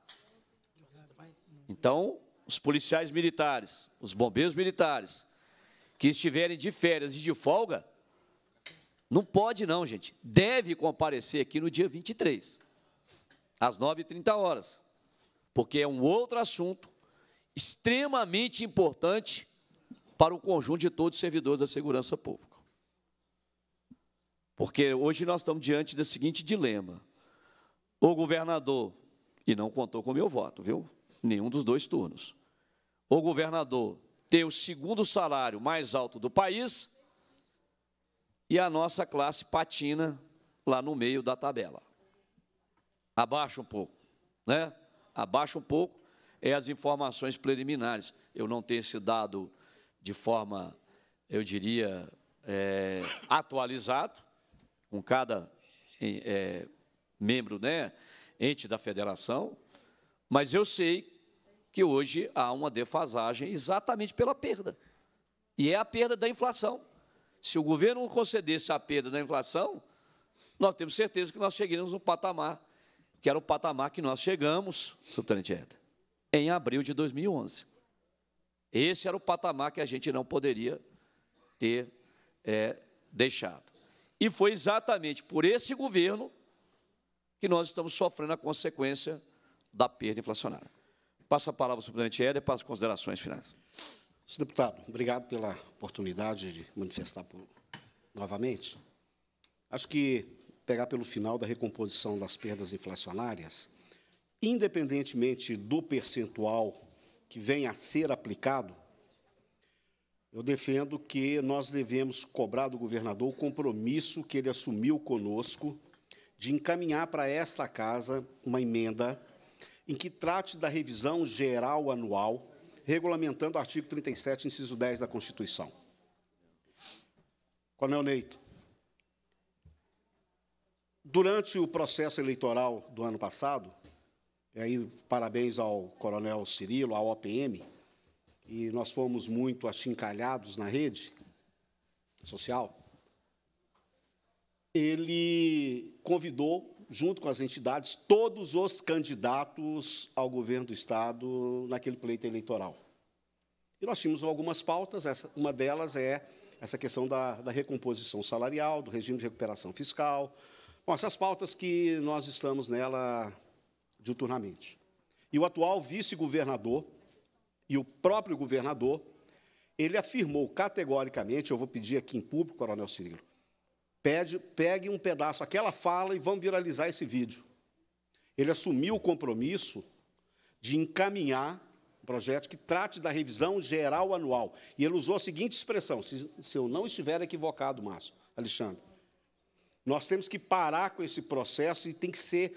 Então, os policiais militares, os bombeiros militares, que estiverem de férias e de folga, não pode não, gente. Deve comparecer aqui no dia 23, às 9h30 horas, porque é um outro assunto extremamente importante para o conjunto de todos os servidores da segurança pública. Porque hoje nós estamos diante do seguinte dilema. O governador, e não contou com o meu voto, viu? Nenhum dos dois turnos. O governador tem o segundo salário mais alto do país e a nossa classe patina lá no meio da tabela. Abaixa um pouco, né? Abaixa um pouco é as informações preliminares. Eu não tenho esse dado de forma, eu diria, é, atualizado, com cada é, membro, né, ente da federação, mas eu sei que hoje há uma defasagem exatamente pela perda. E é a perda da inflação. Se o governo concedesse a perda da inflação, nós temos certeza que nós chegaríamos no patamar, que era o patamar que nós chegamos, subtenente Eda em abril de 2011. Esse era o patamar que a gente não poderia ter é, deixado. E foi exatamente por esse governo que nós estamos sofrendo a consequência da perda inflacionária. Passa a palavra ao subtenente Éder para as considerações finais. Senhor deputado, obrigado pela oportunidade de manifestar por, novamente. Acho que pegar pelo final da recomposição das perdas inflacionárias independentemente do percentual que venha a ser aplicado, eu defendo que nós devemos cobrar do governador o compromisso que ele assumiu conosco de encaminhar para esta casa uma emenda em que trate da revisão geral anual, regulamentando o artigo 37, inciso 10 da Constituição. Coronel é Neito, durante o processo eleitoral do ano passado, e aí, parabéns ao Coronel Cirilo, à OPM, e nós fomos muito achincalhados na rede social. Ele convidou, junto com as entidades, todos os candidatos ao governo do Estado naquele pleito eleitoral. E nós tínhamos algumas pautas, essa, uma delas é essa questão da, da recomposição salarial, do regime de recuperação fiscal. Bom, essas pautas que nós estamos nela diuturnamente. E o atual vice-governador e o próprio governador, ele afirmou categoricamente, eu vou pedir aqui em público, Coronel Cirilo, pede, pegue um pedaço, aquela fala e vamos viralizar esse vídeo. Ele assumiu o compromisso de encaminhar um projeto que trate da revisão geral anual. E ele usou a seguinte expressão, se, se eu não estiver equivocado, Márcio, Alexandre, nós temos que parar com esse processo e tem que ser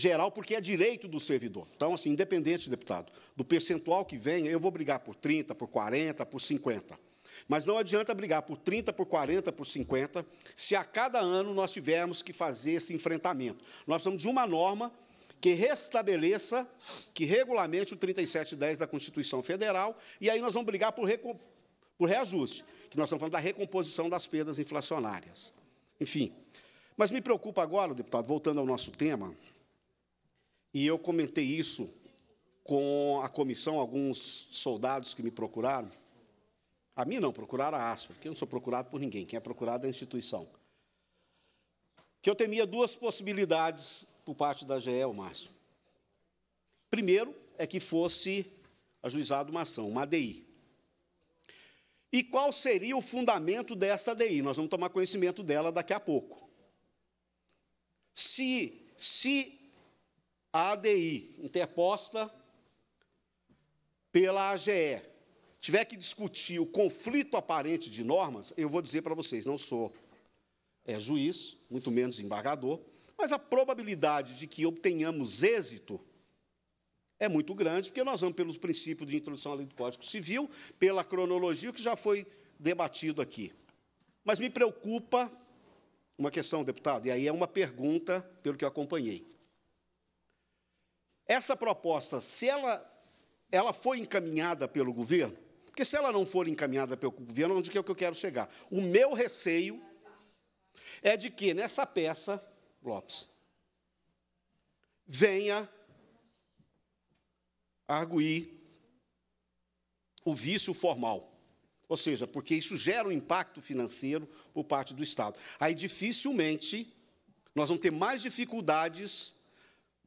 geral, porque é direito do servidor. Então, assim, independente, deputado, do percentual que venha, eu vou brigar por 30, por 40, por 50. Mas não adianta brigar por 30, por 40, por 50, se a cada ano nós tivermos que fazer esse enfrentamento. Nós precisamos de uma norma que restabeleça, que regulamente o 3710 da Constituição Federal, e aí nós vamos brigar por, por reajuste, que nós estamos falando da recomposição das perdas inflacionárias. Enfim. Mas me preocupa agora, deputado, voltando ao nosso tema, e eu comentei isso com a comissão, alguns soldados que me procuraram. A mim não, procuraram a ASPA, porque eu não sou procurado por ninguém, quem é procurado é a instituição. Que eu temia duas possibilidades por parte da GE, o Márcio. Primeiro, é que fosse ajuizada uma ação, uma ADI. E qual seria o fundamento desta ADI? Nós vamos tomar conhecimento dela daqui a pouco. Se, se ADI, interposta pela AGE, tiver que discutir o conflito aparente de normas, eu vou dizer para vocês, não sou é, juiz, muito menos embargador, mas a probabilidade de que obtenhamos êxito é muito grande, porque nós vamos pelos princípios de introdução à lei do Código Civil, pela cronologia que já foi debatido aqui. Mas me preocupa uma questão, deputado, e aí é uma pergunta, pelo que eu acompanhei. Essa proposta, se ela, ela foi encaminhada pelo governo, porque se ela não for encaminhada pelo governo, onde é que eu quero chegar? O meu receio é de que nessa peça, Lopes, venha arguir o vício formal. Ou seja, porque isso gera um impacto financeiro por parte do Estado. Aí dificilmente nós vamos ter mais dificuldades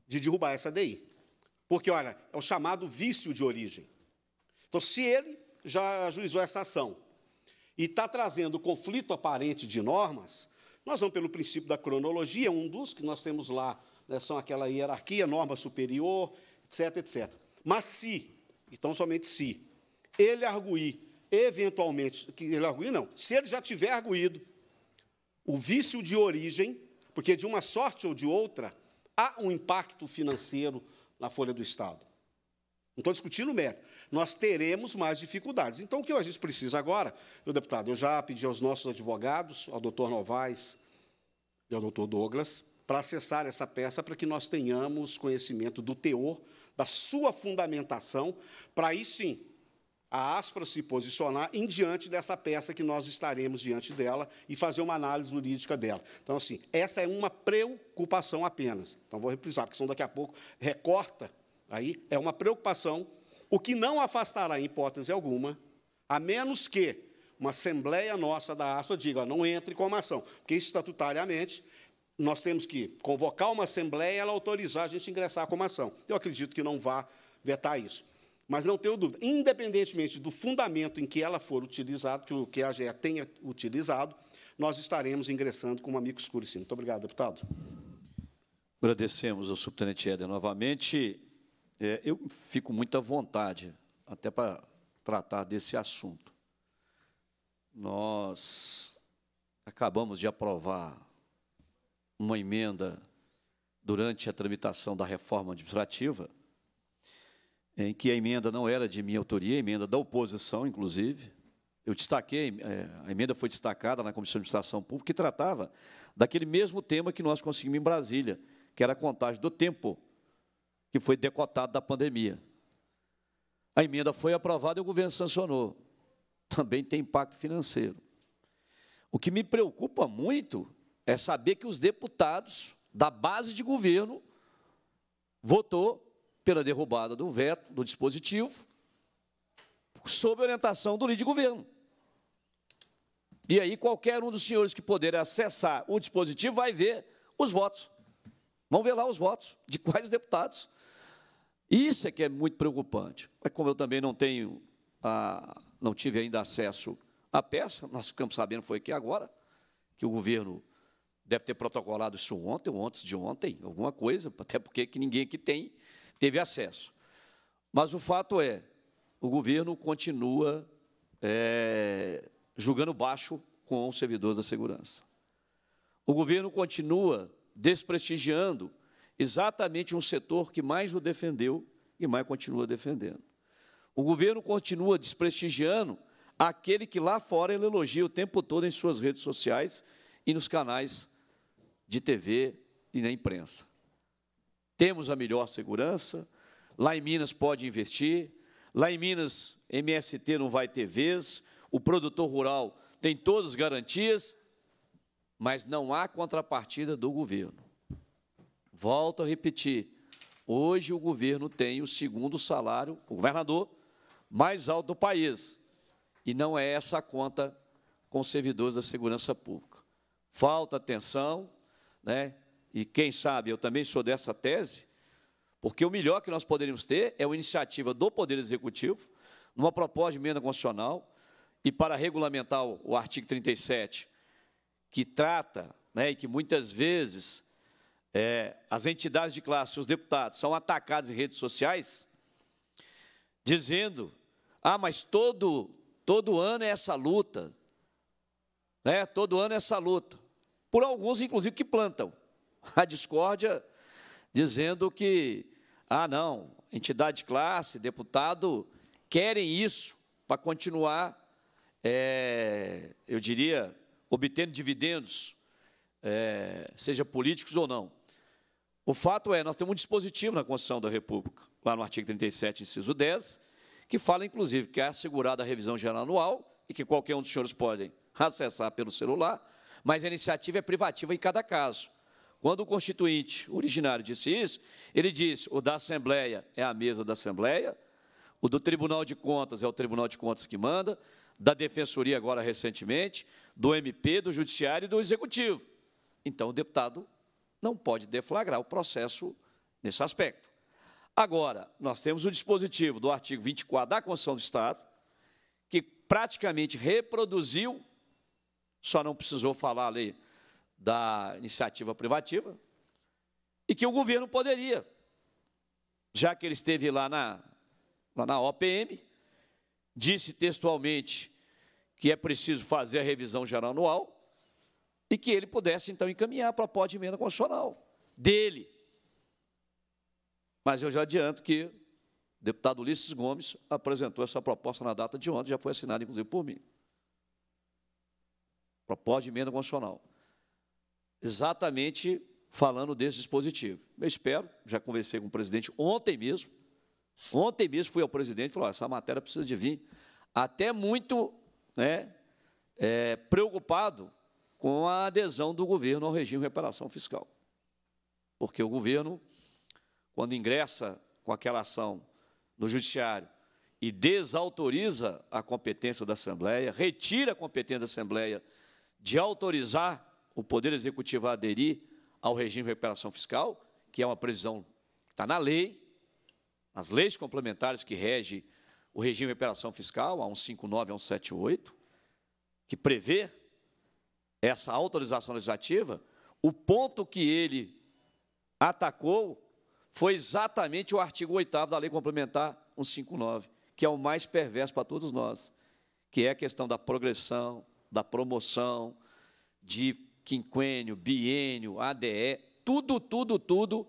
de derrubar essa DI. Porque, olha, é o chamado vício de origem. Então, se ele já ajuizou essa ação e está trazendo conflito aparente de normas, nós vamos pelo princípio da cronologia, um dos que nós temos lá, né, são aquela hierarquia, norma superior, etc, etc. Mas se, então somente se, ele arguir, eventualmente, que ele arguir não, se ele já tiver arguído o vício de origem, porque de uma sorte ou de outra há um impacto financeiro na folha do Estado. Não estou discutindo o mérito. Nós teremos mais dificuldades. Então, o que a gente precisa agora, meu deputado, eu já pedi aos nossos advogados, ao doutor Novaes e ao doutor Douglas, para acessar essa peça para que nós tenhamos conhecimento do teor, da sua fundamentação, para aí sim a ASPRA se posicionar em diante dessa peça que nós estaremos diante dela e fazer uma análise jurídica dela. Então, assim, essa é uma preocupação apenas. Então, vou reprisar, porque senão daqui a pouco recorta aí, é uma preocupação, o que não afastará, em hipótese alguma, a menos que uma assembleia nossa da ASPRA diga, não entre com a ação, porque estatutariamente nós temos que convocar uma assembleia e ela autorizar a gente a ingressar com a ação. Eu acredito que não vá vetar isso. Mas não tenho dúvida, independentemente do fundamento em que ela for utilizada, que, o que a AGE tenha utilizado, nós estaremos ingressando com um amigo escurecino. Muito obrigado, deputado. Agradecemos ao subtenente Éder novamente. É, eu fico muito à vontade, até para tratar desse assunto. Nós acabamos de aprovar uma emenda durante a tramitação da reforma administrativa, em que a emenda não era de minha autoria, emenda da oposição, inclusive. Eu destaquei, é, a emenda foi destacada na Comissão de Administração Pública, que tratava daquele mesmo tema que nós conseguimos em Brasília, que era a contagem do tempo que foi decotado da pandemia. A emenda foi aprovada e o governo sancionou. Também tem impacto financeiro. O que me preocupa muito é saber que os deputados da base de governo votou pela derrubada do veto, do dispositivo, sob orientação do líder de governo. E aí, qualquer um dos senhores que puder acessar o dispositivo vai ver os votos. Vão ver lá os votos de quais deputados. Isso é que é muito preocupante. Mas como eu também não tenho, a, não tive ainda acesso à peça, nós ficamos sabendo, foi aqui agora, que o governo deve ter protocolado isso ontem ou antes de ontem, alguma coisa, até porque que ninguém aqui tem teve acesso. Mas o fato é, o governo continua é, julgando baixo com os servidores da segurança. O governo continua desprestigiando exatamente um setor que mais o defendeu e mais continua defendendo. O governo continua desprestigiando aquele que lá fora ele elogia o tempo todo em suas redes sociais e nos canais de TV e na imprensa temos a melhor segurança, lá em Minas pode investir, lá em Minas MST não vai ter vez, o produtor rural tem todas as garantias, mas não há contrapartida do governo. Volto a repetir, hoje o governo tem o segundo salário, o governador, mais alto do país, e não é essa a conta com os servidores da segurança pública. Falta atenção, né? e quem sabe eu também sou dessa tese, porque o melhor que nós poderíamos ter é uma iniciativa do Poder Executivo, numa proposta de emenda constitucional, e para regulamentar o artigo 37, que trata, né, e que muitas vezes é, as entidades de classe, os deputados, são atacados em redes sociais, dizendo, ah, mas todo, todo ano é essa luta, né, todo ano é essa luta, por alguns, inclusive, que plantam a discórdia, dizendo que, ah, não, entidade classe, deputado, querem isso para continuar, é, eu diria, obtendo dividendos, é, seja políticos ou não. O fato é, nós temos um dispositivo na Constituição da República, lá no artigo 37, inciso 10, que fala, inclusive, que é assegurada a revisão geral anual e que qualquer um dos senhores podem acessar pelo celular, mas a iniciativa é privativa em cada caso. Quando o constituinte originário disse isso, ele disse: o da Assembleia é a mesa da Assembleia, o do Tribunal de Contas é o Tribunal de Contas que manda, da Defensoria, agora recentemente, do MP, do Judiciário e do Executivo. Então, o deputado não pode deflagrar o processo nesse aspecto. Agora, nós temos o dispositivo do artigo 24 da Constituição do Estado, que praticamente reproduziu, só não precisou falar ali da iniciativa privativa, e que o governo poderia, já que ele esteve lá na, lá na OPM, disse textualmente que é preciso fazer a revisão geral anual e que ele pudesse, então, encaminhar a proposta de emenda constitucional dele. Mas eu já adianto que o deputado Ulisses Gomes apresentou essa proposta na data de ontem, já foi assinada, inclusive, por mim. Proposta de emenda constitucional exatamente falando desse dispositivo. Eu espero, já conversei com o presidente ontem mesmo. Ontem mesmo fui ao presidente e falei: essa matéria precisa de vir. Até muito né, é, preocupado com a adesão do governo ao regime de reparação fiscal. Porque o governo, quando ingressa com aquela ação no judiciário e desautoriza a competência da Assembleia, retira a competência da Assembleia de autorizar o Poder Executivo a aderir ao regime de recuperação fiscal, que é uma previsão que está na lei, nas leis complementares que regem o regime de recuperação fiscal, a 159 a 178, que prevê essa autorização legislativa, o ponto que ele atacou foi exatamente o artigo 8 da Lei Complementar 159, que é o mais perverso para todos nós, que é a questão da progressão, da promoção, de quinquênio, biênio, ADE, tudo, tudo, tudo,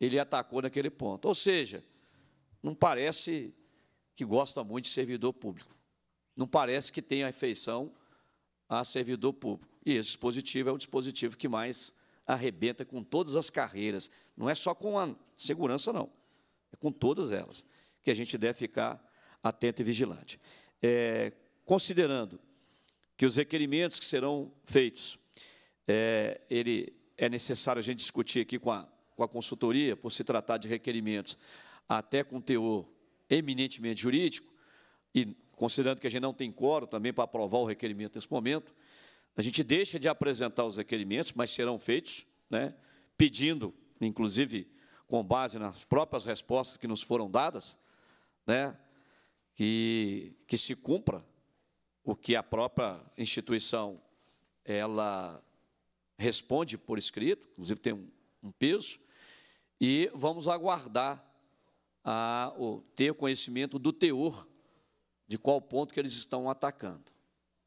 ele atacou naquele ponto. Ou seja, não parece que gosta muito de servidor público. Não parece que tem afeição a servidor público. E esse dispositivo é o dispositivo que mais arrebenta com todas as carreiras. Não é só com a segurança, não. É com todas elas que a gente deve ficar atento e vigilante. É, considerando que os requerimentos que serão feitos é, ele é necessário a gente discutir aqui com a, com a consultoria, por se tratar de requerimentos até com teor eminentemente jurídico, e considerando que a gente não tem quórum também para aprovar o requerimento nesse momento, a gente deixa de apresentar os requerimentos, mas serão feitos, né, pedindo, inclusive com base nas próprias respostas que nos foram dadas, né, que, que se cumpra o que a própria instituição ela responde por escrito, inclusive tem um, peso, e vamos aguardar a, ter conhecimento do teor de qual ponto que eles estão atacando.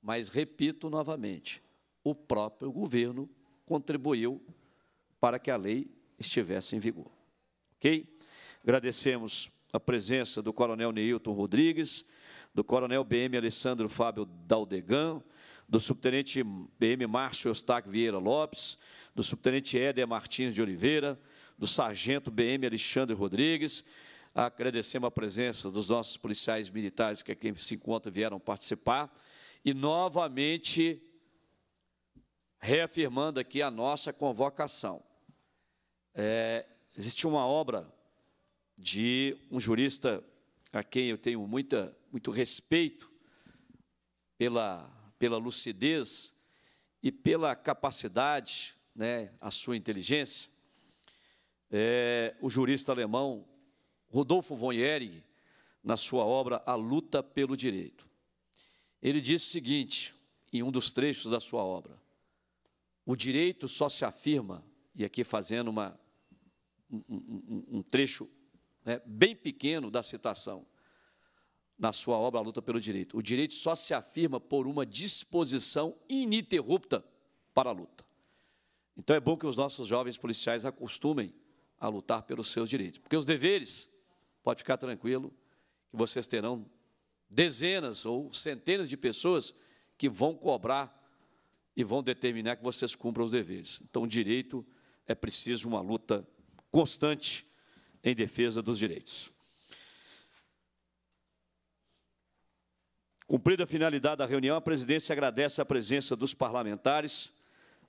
Mas repito novamente, o próprio governo contribuiu para que a lei estivesse em vigor. OK? Agradecemos a presença do Coronel Neilton Rodrigues, do Coronel BM Alessandro Fábio Daldegan, do subtenente PM Márcio Eustáquio Vieira Lopes, do subtenente Éder Martins de Oliveira, do sargento BM Alexandre Rodrigues. Agradecemos a presença dos nossos policiais militares que aqui se encontram vieram participar. E, novamente, reafirmando aqui a nossa convocação. É, existe uma obra de um jurista a quem eu tenho muita, muito respeito pela pela lucidez e pela capacidade, né, a sua inteligência, é, o jurista alemão Rodolfo von Ehring, na sua obra A Luta pelo Direito. Ele diz o seguinte, em um dos trechos da sua obra: O direito só se afirma, e aqui fazendo uma, um, um, um trecho né, bem pequeno da citação, na sua obra A Luta pelo Direito. O direito só se afirma por uma disposição ininterrupta para a luta. Então é bom que os nossos jovens policiais acostumem a lutar pelos seus direitos, porque os deveres, pode ficar tranquilo, que vocês terão dezenas ou centenas de pessoas que vão cobrar e vão determinar que vocês cumpram os deveres. Então, o direito é preciso uma luta constante em defesa dos direitos. Cumprida a finalidade da reunião, a presidência agradece a presença dos parlamentares,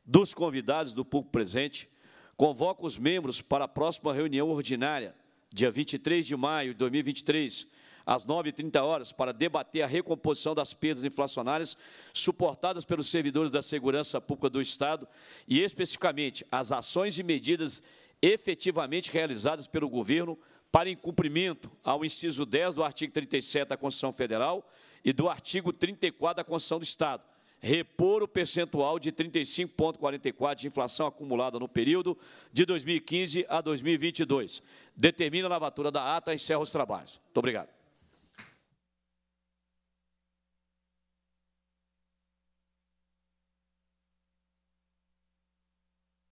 dos convidados do público presente, convoca os membros para a próxima reunião ordinária, dia 23 de maio de 2023, às 9h30, horas, para debater a recomposição das perdas inflacionárias suportadas pelos servidores da Segurança Pública do Estado e, especificamente, as ações e medidas efetivamente realizadas pelo governo para incumprimento ao inciso 10 do artigo 37 da Constituição Federal e do artigo 34 da Constituição do Estado, repor o percentual de 35,44% de inflação acumulada no período de 2015 a 2022. Determina a lavatura da ata e encerra os trabalhos. Muito obrigado.